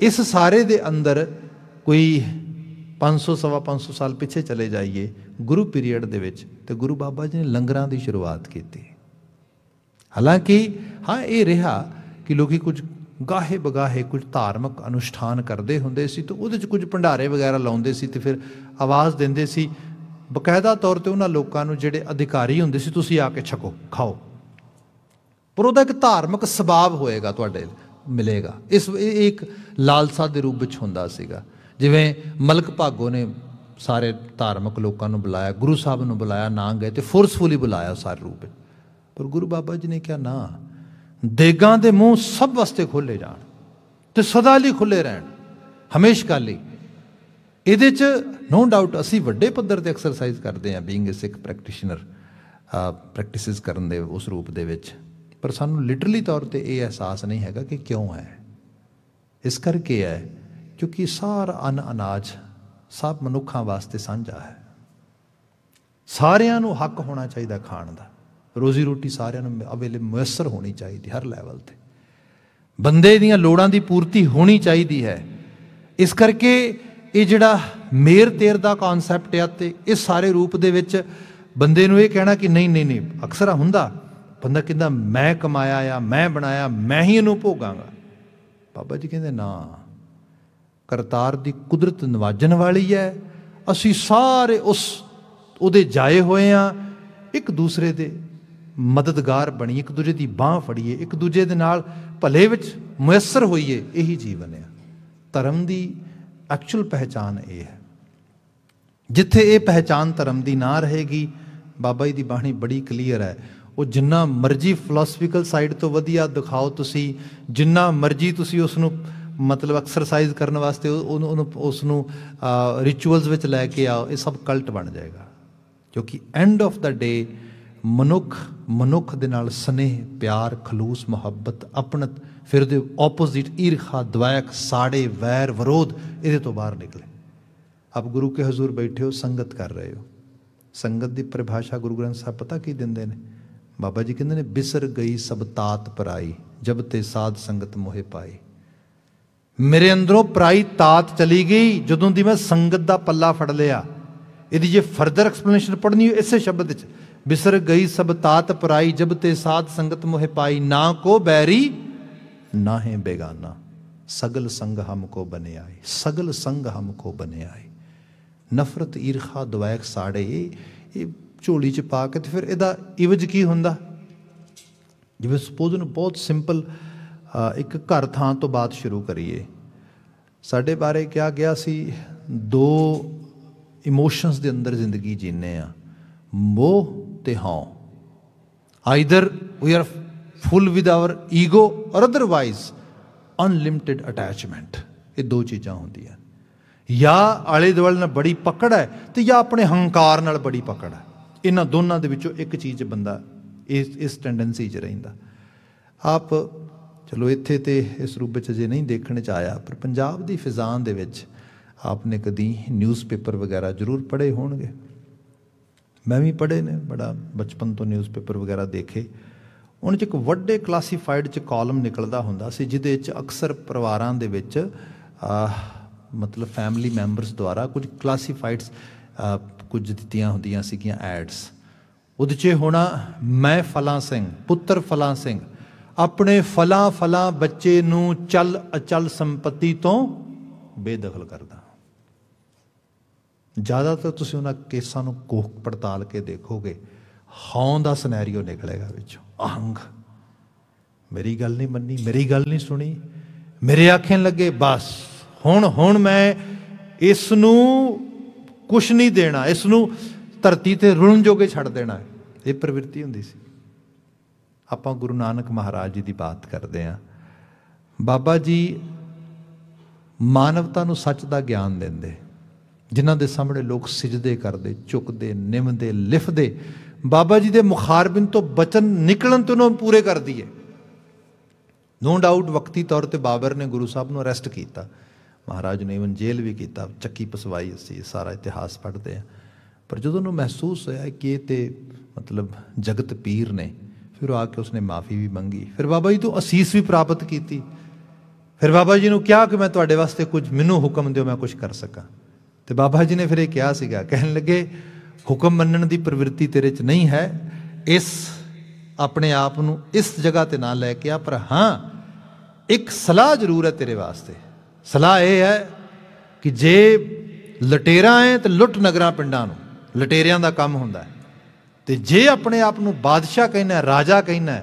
ਇਸ ਸਾਰੇ ਦੇ ਅੰਦਰ ਕੋਈ 500 ਸਵਾ 500 ਸਾਲ ਪਿੱਛੇ ਚਲੇ ਜਾਈਏ ਗੁਰੂ ਪੀਰੀਅਡ ਦੇ ਵਿੱਚ ਤੇ ਗੁਰੂ ਬਾਬਾ ਜੀ ਨੇ ਲੰਗਰਾਂ ਦੀ ਸ਼ੁਰੂਆਤ ਕੀਤੀ ਹਾਲਾਂਕਿ ਹਾਂ ਇਹ ਰਿਹਾ ਕਿ ਲੋਕੀ ਕੁਝ ਗਾਹੇ ਬਗਾਹੇ ਕੁਝ ਧਾਰਮਿਕ ਅਨੁਸ਼ਠਾਨ ਕਰਦੇ ਹੁੰਦੇ ਸੀ ਤੇ ਉਹਦੇ 'ਚ ਕੁਝ ਭੰਡਾਰੇ ਵਗੈਰਾ ਲਾਉਂਦੇ ਸੀ ਤੇ ਫਿਰ ਆਵਾਜ਼ ਦਿੰਦੇ ਸੀ ਬਕਾਇਦਾ ਤੌਰ ਤੇ ਉਹਨਾਂ ਲੋਕਾਂ ਨੂੰ ਜਿਹੜੇ ਅਧਿਕਾਰੀ ਹੁੰਦੇ ਸੀ ਤੁਸੀਂ ਆ ਕੇ ਛਕੋ ਖਾਓ ਪਰ ਉਹਦਾ ਇੱਕ ਧਾਰਮਿਕ ਸਬਾਬ ਹੋਏਗਾ ਤੁਹਾਡੇ ਮਿਲੇਗਾ ਇਸ ਇਹ ਇੱਕ ਲਾਲਸਾ ਦੇ ਰੂਪ ਵਿੱਚ ਹੁੰਦਾ ਸੀਗਾ ਜਿਵੇਂ ਮਲਕ ਭਾਗੋ ਨੇ ਸਾਰੇ ਧਾਰਮਿਕ ਲੋਕਾਂ ਨੂੰ ਬੁਲਾਇਆ ਗੁਰੂ ਸਾਹਿਬ ਨੂੰ ਬੁਲਾਇਆ ਨਾ ਗਏ ਤੇ ਫੋਰਸਫੁਲੀ ਬੁਲਾਇਆ ਸਾਰੇ ਰੂਪ ਵਿੱਚ ਪਰ ਗੁਰੂ ਬਾਬਾ ਜੀ ਨੇ ਕਿਹਾ ਨਾ ਦੇਗਾਂ ਦੇ ਮੂੰਹ ਸਭ ਵਾਸਤੇ ਖੋਲੇ ਜਾਣ ਤੇ ਸਦਾ ਲਈ ਖੁੱਲੇ ਰਹਿਣ ਹਮੇਸ਼ਾ ਲਈ ਇਹਦੇ ਚ ਨੋ ਡਾਊਟ ਅਸੀਂ ਵੱਡੇ ਪੱਧਰ ਤੇ ਐਕਸਰਸਾਈਜ਼ ਕਰਦੇ ਆ being a Sikh practitioner practices ਕਰਨ ਦੇ ਉਸ ਰੂਪ ਦੇ ਵਿੱਚ ਪਰ ਸਾਨੂੰ ਲਿਟਰਲੀ ਤੌਰ ਤੇ ਇਹ ਅਹਿਸਾਸ ਨਹੀਂ ਹੈਗਾ ਕਿ ਕਿਉਂ ਹੈ ਇਸ ਕਰਕੇ ਹੈ ਕਿਉਂਕਿ ਸਾਰਾ ਅਨ ਅਨਾਜ ਸਭ ਮਨੁੱਖਾਂ ਵਾਸਤੇ ਸਾਂਝਾ ਹੈ ਸਾਰਿਆਂ ਨੂੰ ਹੱਕ ਹੋਣਾ ਚਾਹੀਦਾ ਖਾਣ ਦਾ ਰੋਜ਼ੀ ਰੋਟੀ ਸਾਰਿਆਂ ਨੂੰ ਅਵੇਲੇ ਮੁਅਸਰ ਹੋਣੀ ਚਾਹੀਦੀ ਹਰ ਲੈਵਲ ਤੇ ਬੰਦੇ ਦੀਆਂ ਲੋੜਾਂ ਦੀ ਪੂਰਤੀ ਹੋਣੀ ਚਾਹੀਦੀ ਹੈ ਇਸ ਕਰਕੇ ਇਹ ਜਿਹੜਾ ਮੇਰ ਤੇਰ ਦਾ ਕਨਸੈਪਟ ਹੈ ਤੇ ਇਹ ਸਾਰੇ ਰੂਪ ਦੇ ਵਿੱਚ ਬੰਦੇ ਨੂੰ ਇਹ ਕਹਿਣਾ ਕਿ ਨਹੀਂ ਨਹੀਂ ਨਹੀਂ ਅਕਸਰ ਹੁੰਦਾ ਬੰਦਾ ਕਹਿੰਦਾ ਮੈਂ ਕਮਾਇਆ ਆ ਮੈਂ ਬਣਾਇਆ ਮੈਂ ਹੀ ਇਹਨੂੰ ਭੋਗਾਂਗਾ ਬਾਬਾ ਜੀ ਕਹਿੰਦੇ ਨਾ ਕਰਤਾਰ ਦੀ ਕੁਦਰਤ ਨਵਾਜਣ ਵਾਲੀ ਹੈ ਅਸੀਂ ਸਾਰੇ ਉਸ ਉਹਦੇ ਜਾਏ ਹੋਏ ਆ ਇੱਕ ਦੂਸਰੇ ਦੇ ਮਦਦਗਾਰ ਬਣੀਏ ਇੱਕ ਦੂਜੇ ਦੀ ਬਾਹ ਫੜੀਏ ਇੱਕ ਦੂਜੇ ਦੇ ਨਾਲ ਭਲੇ ਵਿੱਚ ਮੁਅਸਰ ਹੋਈਏ ਇਹੀ ਜੀਵਨ ਹੈ ਧਰਮ ਦੀ ਐਕਚੁਅਲ ਪਹਿਚਾਨ ਇਹ ਹੈ ਜਿੱਥੇ ਇਹ ਪਹਿਚਾਨ ਧਰਮ ਦੀ ਨਾ ਰਹੇਗੀ ਬਾਬਾ ਜੀ ਦੀ ਬਾਣੀ ਬੜੀ ਕਲੀਅਰ ਹੈ ਉਹ ਜਿੰਨਾ ਮਰਜ਼ੀ ਫਿਲਾਸਫੀਕਲ ਸਾਈਡ ਤੋਂ ਵਧੀਆ ਦਿਖਾਓ ਤੁਸੀਂ ਜਿੰਨਾ ਮਰਜ਼ੀ ਤੁਸੀਂ ਉਸ ਨੂੰ ਮਤਲਬ ਐਕਸਰਸਾਈਜ਼ ਕਰਨ ਵਾਸਤੇ ਉਹਨੂੰ ਉਸ ਨੂੰ ਰਿਚੁਅਲਸ ਵਿੱਚ ਲੈ ਕੇ ਆਓ ਇਹ ਸਭ ਕਲਟ ਬਣ ਜਾਏਗਾ ਕਿਉਂਕਿ ਐਂਡ ਆਫ ਦਾ ਡੇ ਮਨੁੱਖ ਮਨੁੱਖ ਦੇ ਨਾਲ ਸਨੇਹ ਪਿਆਰ ਖਲੂਸ ਮੁਹੱਬਤ ਆਪਣਤ ਫਿਰ ਦੇ ਆਪੋਜ਼ਿਟ ਈਰਖਾ ਦਵਾਇਕ ਸਾੜੇ ਵੈਰ ਵਿਰੋਧ ਇਹਦੇ ਤੋਂ ਬਾਹਰ ਨਿਕਲੇ ਆਪ ਗੁਰੂ ਕੇ ਹਜ਼ੂਰ ਬੈਠੇ ਹੋ ਸੰਗਤ ਕਰ ਰਹੇ ਹੋ ਸੰਗਤ ਦੀ ਪਰਿਭਾਸ਼ਾ ਗੁਰੂ ਗ੍ਰੰਥ ਸਾਹਿਬ ਪਤਾ ਕੀ ਦਿੰਦੇ ਨੇ ਬਾਬਾ ਜੀ ਕਹਿੰਦੇ ਨੇ ਬਿਸਰ ਗਈ ਸਭ ਤਾਤ ਪਰਾਈ ਜਬ ਤੇ ਸਾਧ ਸੰਗਤ ਮੋਹਿ ਪਾਈ ਮੇਰੇ ਅੰਦਰੋਂ ਪਰਾਈ ਤਾਤ ਚਲੀ ਗਈ ਜਦੋਂ ਦੀ ਮੈਂ ਸੰਗਤ ਦਾ ਪੱਲਾ ਫੜ ਲਿਆ ਇਹਦੀ ਜੇ ਫਰਦਰ ਐਕਸਪਲੇਨੇਸ਼ਨ ਪੜਨੀ ਹੋ ਇਸੇ ਸ਼ਬਦ ਵਿੱਚ ਬਿਸਰ ਗਈ ਸਭ ਤਾਤ ਪਰਾਈ ਜਬ ਤੇ ਸਾਧ ਸੰਗਤ ਮੋਹਿ ਪਾਈ ਨਾ ਕੋ ਬੈਰੀ ਨਾ ਹੈ ਬੇਗਾਨਾ ਸਗਲ ਸੰਗ ਹਮ ਕੋ ਬਨੇ ਆਏ ਸਗਲ ਸੰਗ ਹਮ ਕੋ ਬਨੇ ਆਏ ਨਫ਼ਰਤ ਈਰਖਾ ਦਵੈਖ ਸਾੜੇ ਇਹ ਝੋਲੀ ਚ ਪਾ ਕੇ ਤੇ ਫਿਰ ਇਹਦਾ ਇਵਜ ਕੀ ਹੁੰਦਾ ਜਿਵੇਂ ਸੁਪੋਜ਼ ਨੂੰ ਬਹੁਤ ਸਿੰਪਲ ਇੱਕ ਘਰ ਥਾਂ ਤੋਂ ਬਾਤ ਸ਼ੁਰੂ ਕਰੀਏ ਸਾਡੇ ਬਾਰੇ ਕਿਹਾ ਗਿਆ ਸੀ ਦੋ ਇਮੋਸ਼ਨਸ ਦੇ ਅੰਦਰ ਜ਼ਿੰਦਗੀ ਜੀਨੇ ਆ ਮੋਹ ਤੇ ਹਾਂ either we are full with our ego or otherwise unlimited attachment ਇਹ ਦੋ ਚੀਜ਼ਾਂ ਹੁੰਦੀਆਂ ਜਾਂ ਆਲੇ ਦੁਆਲੇ ਨਾਲ ਬੜੀ ਪਕੜ ਹੈ ਤੇ ਜਾਂ ਆਪਣੇ ਹੰਕਾਰ ਨਾਲ ਬੜੀ ਪਕੜ ਹੈ ਇਹਨਾਂ ਦੋਨਾਂ ਦੇ ਵਿੱਚੋਂ ਇੱਕ ਚੀਜ਼ ਬੰਦਾ ਇਸ ਇਸ ਟੈਂਡੈਂਸੀ 'ਚ ਰਹਿੰਦਾ ਆਪ ਚਲੋ ਇੱਥੇ ਤੇ ਇਸ ਰੂਪ ਵਿੱਚ ਜੇ ਨਹੀਂ ਦੇਖਣ 'ਚ ਆਇਆ ਪਰ ਪੰਜਾਬ ਦੀ ਫਿਜ਼ਾਨ ਦੇ ਵਿੱਚ ਆਪਨੇ ਕਦੀ ਨਿਊਜ਼ਪੇਪਰ ਵਗੈਰਾ ਜ਼ਰੂਰ ਪੜ੍ਹੇ ਹੋਣਗੇ ਮੈਂ ਵੀ ਪੜ੍ਹੇ ਨੇ ਬੜਾ ਬਚਪਨ ਤੋਂ ਨਿਊਜ਼ਪੇਪਰ ਵਗੈਰਾ ਦੇਖੇ ਉਹਨਾਂ 'ਚ ਇੱਕ ਵੱਡੇ ਕਲਾਸੀਫਾਈਡ 'ਚ ਕਾਲਮ ਨਿਕਲਦਾ ਹੁੰਦਾ ਸੀ ਜਿਹਦੇ 'ਚ ਅਕਸਰ ਪਰਿਵਾਰਾਂ ਦੇ ਵਿੱਚ ਮਤਲਬ ਫੈਮਿਲੀ ਮੈਂਬਰਸ ਦੁਆਰਾ ਕੁਝ ਕਲਾਸੀਫਾਈਡਸ ਕੁਝ ਦਿੱਤੀਆਂ ਹੁੰਦੀਆਂ ਸੀਗੀਆਂ ਐਡਸ ਉਹਦੇ 'ਚ ਹੋਣਾ ਮੈਂ ਫਲਾ ਸਿੰਘ ਪੁੱਤਰ ਫਲਾ ਸਿੰਘ ਆਪਣੇ ਫਲਾ ਫਲਾ ਬੱਚੇ ਨੂੰ ਚਲ ਅਚਲ ਸੰਪਤੀ ਤੋਂ ਬੇਦਖਲ ਕਰਦਾ ਜ਼ਿਆਦਾਤਰ ਤੁਸੀਂ ਉਹਨਾਂ ਕੇਸਾਂ ਨੂੰ ਕੋਖ ਪੜਤਾਲ ਕੇ ਦੇਖੋਗੇ ਹੌਂ ਦਾ ਸਿਨੈਰੀਓ ਨਿਕਲੇਗਾ ਵਿੱਚੋਂ ਅਹੰਗ ਮੇਰੀ ਗੱਲ ਨਹੀਂ ਮੰਨੀ ਮੇਰੀ ਗੱਲ ਨਹੀਂ ਸੁਣੀ ਮੇਰੇ ਆਖੇ ਲੱਗੇ ਬਸ ਹੁਣ ਹੁਣ ਮੈਂ ਇਸ ਨੂੰ ਕੁਝ ਨਹੀਂ ਦੇਣਾ ਇਸ ਨੂੰ ਧਰਤੀ ਤੇ ਰੁਣ ਜੋਗੇ ਛੱਡ ਦੇਣਾ ਇਹ ਪ੍ਰਵਿਰਤੀ ਹੁੰਦੀ ਸੀ ਆਪਾਂ ਗੁਰੂ ਨਾਨਕ ਮਹਾਰਾਜ ਜੀ ਦੀ ਬਾਤ ਕਰਦੇ ਆਂ ਬਾਬਾ ਜੀ ਮਾਨਵਤਾ ਨੂੰ ਸੱਚ ਦਾ ਗਿਆਨ ਦਿੰਦੇ ਜਿਨ੍ਹਾਂ ਦੇ ਸਾਹਮਣੇ ਲੋਕ ਸਜਦੇ ਕਰਦੇ ਝੁਕਦੇ ਨਿਮਦੇ ਲਿਫਦੇ ਬਾਬਾ ਜੀ ਦੇ ਮੁਖਾਰਬਿਨ ਤੋਂ ਬਚਨ ਨਿਕਲਣ ਤੋਂ ਉਹਨਾਂ ਪੂਰੇ ਕਰਦੀ ਹੈ ਨੋ ਡਾਊਟ ਵਕਤੀ ਤੌਰ ਤੇ ਬਾਬਰ ਨੇ ਗੁਰੂ ਸਾਹਿਬ ਨੂੰ ਅਰੈਸਟ ਕੀਤਾ ਮਹਾਰਾਜ ਨੇ ਇਵਨ ਜੇਲ੍ਹ ਵੀ ਕੀਤਾ ਚੱਕੀ ਪਸਵਾਈ ਸੀ ਸਾਰਾ ਇਤਿਹਾਸ ਪੜ੍ਹਦੇ ਆ ਪਰ ਜਦੋਂ ਉਹਨੂੰ ਮਹਿਸੂਸ ਹੋਇਆ ਕਿ ਤੇ ਮਤਲਬ ਜਗਤ ਪੀਰ ਨੇ ਫਿਰ ਆ ਕੇ ਉਸਨੇ ਮਾਫੀ ਵੀ ਮੰਗੀ ਫਿਰ ਬਾਬਾ ਜੀ ਤੋਂ ਅਸੀਸ ਵੀ ਪ੍ਰਾਪਤ ਕੀਤੀ ਫਿਰ ਬਾਬਾ ਜੀ ਨੂੰ ਕਿਹਾ ਕਿ ਮੈਂ ਤੁਹਾਡੇ ਵਾਸਤੇ ਕੁਝ ਮੈਨੂੰ ਹੁਕਮ ਦਿਓ ਮੈਂ ਕੁਝ ਕਰ ਸਕਾਂ ਤੇ ਬਾਬਾ ਜੀ ਨੇ ਫਿਰ ਇਹ ਕਿਹਾ ਸੀਗਾ ਕਹਿਣ ਲੱਗੇ ਹੁਕਮ ਮੰਨਣ ਦੀ ਪ੍ਰਵਿਰਤੀ ਤੇਰੇ 'ਚ ਨਹੀਂ ਹੈ ਇਸ ਆਪਣੇ ਆਪ ਨੂੰ ਇਸ ਜਗ੍ਹਾ ਤੇ ਨਾ ਲੈ ਕੇ ਆ ਪਰ ਹਾਂ ਇੱਕ ਸਲਾਹ ਜ਼ਰੂਰ ਹੈ ਤੇਰੇ ਵਾਸਤੇ ਸਲਾਹ ਇਹ ਹੈ ਕਿ ਜੇ ਲਟੇਰਾ ਹੈ ਤੇ ਲੁੱਟ ਨਗਰਾਂ ਪਿੰਡਾਂ ਨੂੰ ਲਟੇਰਿਆਂ ਦਾ ਕੰਮ ਹੁੰਦਾ ਹੈ ਤੇ ਜੇ ਆਪਣੇ ਆਪ ਨੂੰ ਬਾਦਸ਼ਾਹ ਕਹਿੰਦਾ ਰਾਜਾ ਕਹਿੰਦਾ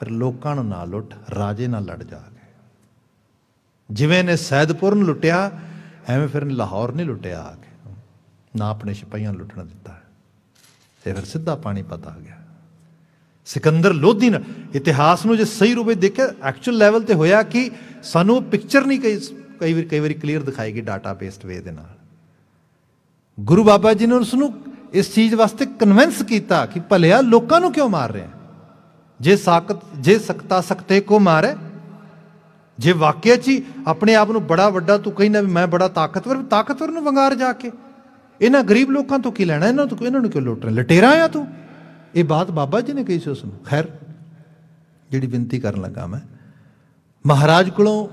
ਫਿਰ ਲੋਕਾਂ ਨੂੰ ਨਾ ਲੁੱਟ ਰਾਜੇ ਨਾਲ ਲੜ ਜਾ ਜਿਵੇਂ ਨੇ ਸੈਦਪੁਰ ਨੂੰ ਲੁੱਟਿਆ ਐਵੇਂ ਫਿਰ ਲਾਹੌਰ ਨਹੀਂ ਲੁੱਟਿਆ ਆ ਕੇ ਨਾ ਆਪਣੇ ਸਿਪਾਹੀਆਂ ਲੁੱਟਣ ਦਿੱਤਾ ਤੇ ਫਿਰ ਸਿੱਧਾ ਪਾਣੀ ਪਤਾ ਆ ਗਿਆ ਸਿਕੰਦਰ ਲੋਧੀ ਨੇ ਇਤਿਹਾਸ ਨੂੰ ਜੇ ਸਹੀ ਰੂਪੇ ਦੇਖਿਆ ਐਕਚੁਅਲ ਲੈਵਲ ਤੇ ਹੋਇਆ ਕਿ ਸਾਨੂੰ ਪਿਕਚਰ ਨਹੀਂ ਕਈ ਕਈ ਵਾਰ ਕਈ ਵਾਰੀ ਕਲੀਅਰ ਦਿਖਾਈ ਗਈ ਡਾਟਾ ਬੇਸਡ ਵੇ ਦੇ ਨਾਲ ਗੁਰੂ ਬਾਬਾ ਜੀ ਨੇ ਉਸ ਨੂੰ ਇਸ ਚੀਜ਼ ਵਾਸਤੇ ਕਨਵਿੰਸ ਕੀਤਾ ਕਿ ਭਲਿਆ ਲੋਕਾਂ ਨੂੰ ਕਿਉਂ ਮਾਰ ਰਿਹਾ ਜੇ ਸਾਖਤ ਜੇ ਸਕਤਾ ਸਕਤੇ ਕੋ ਮਾਰੇ ਜੇ ਵਾਕਿਆ 'ਚ ਆਪਣੇ ਆਪ ਨੂੰ ਬੜਾ ਵੱਡਾ ਤੂੰ ਕਹਿਣਾ ਵੀ ਮੈਂ ਬੜਾ ਤਾਕਤਵਰ ਤਾਕਤਵਰ ਨੂੰ ਵੰਗਾਰ ਜਾ ਕੇ ਇਹਨਾਂ ਗਰੀਬ ਲੋਕਾਂ ਤੋਂ ਕੀ ਲੈਣਾ ਇਹਨਾਂ ਤੋਂ ਇਹਨਾਂ ਨੂੰ ਕਿਉਂ ਲੁੱਟ ਰਿਹਾ ਲਟੇਰਾ ਆ ਤੂੰ ਇਹ ਬਾਤ ਬਾਬਾ ਜੀ ਨੇ ਕਹੀ ਸੀ ਉਸ ਨੂੰ ਖੈਰ ਜਿਹੜੀ ਬੇਨਤੀ ਕਰਨ ਲੱਗਾ ਮੈਂ ਮਹਾਰਾਜ ਕੋਲੋਂ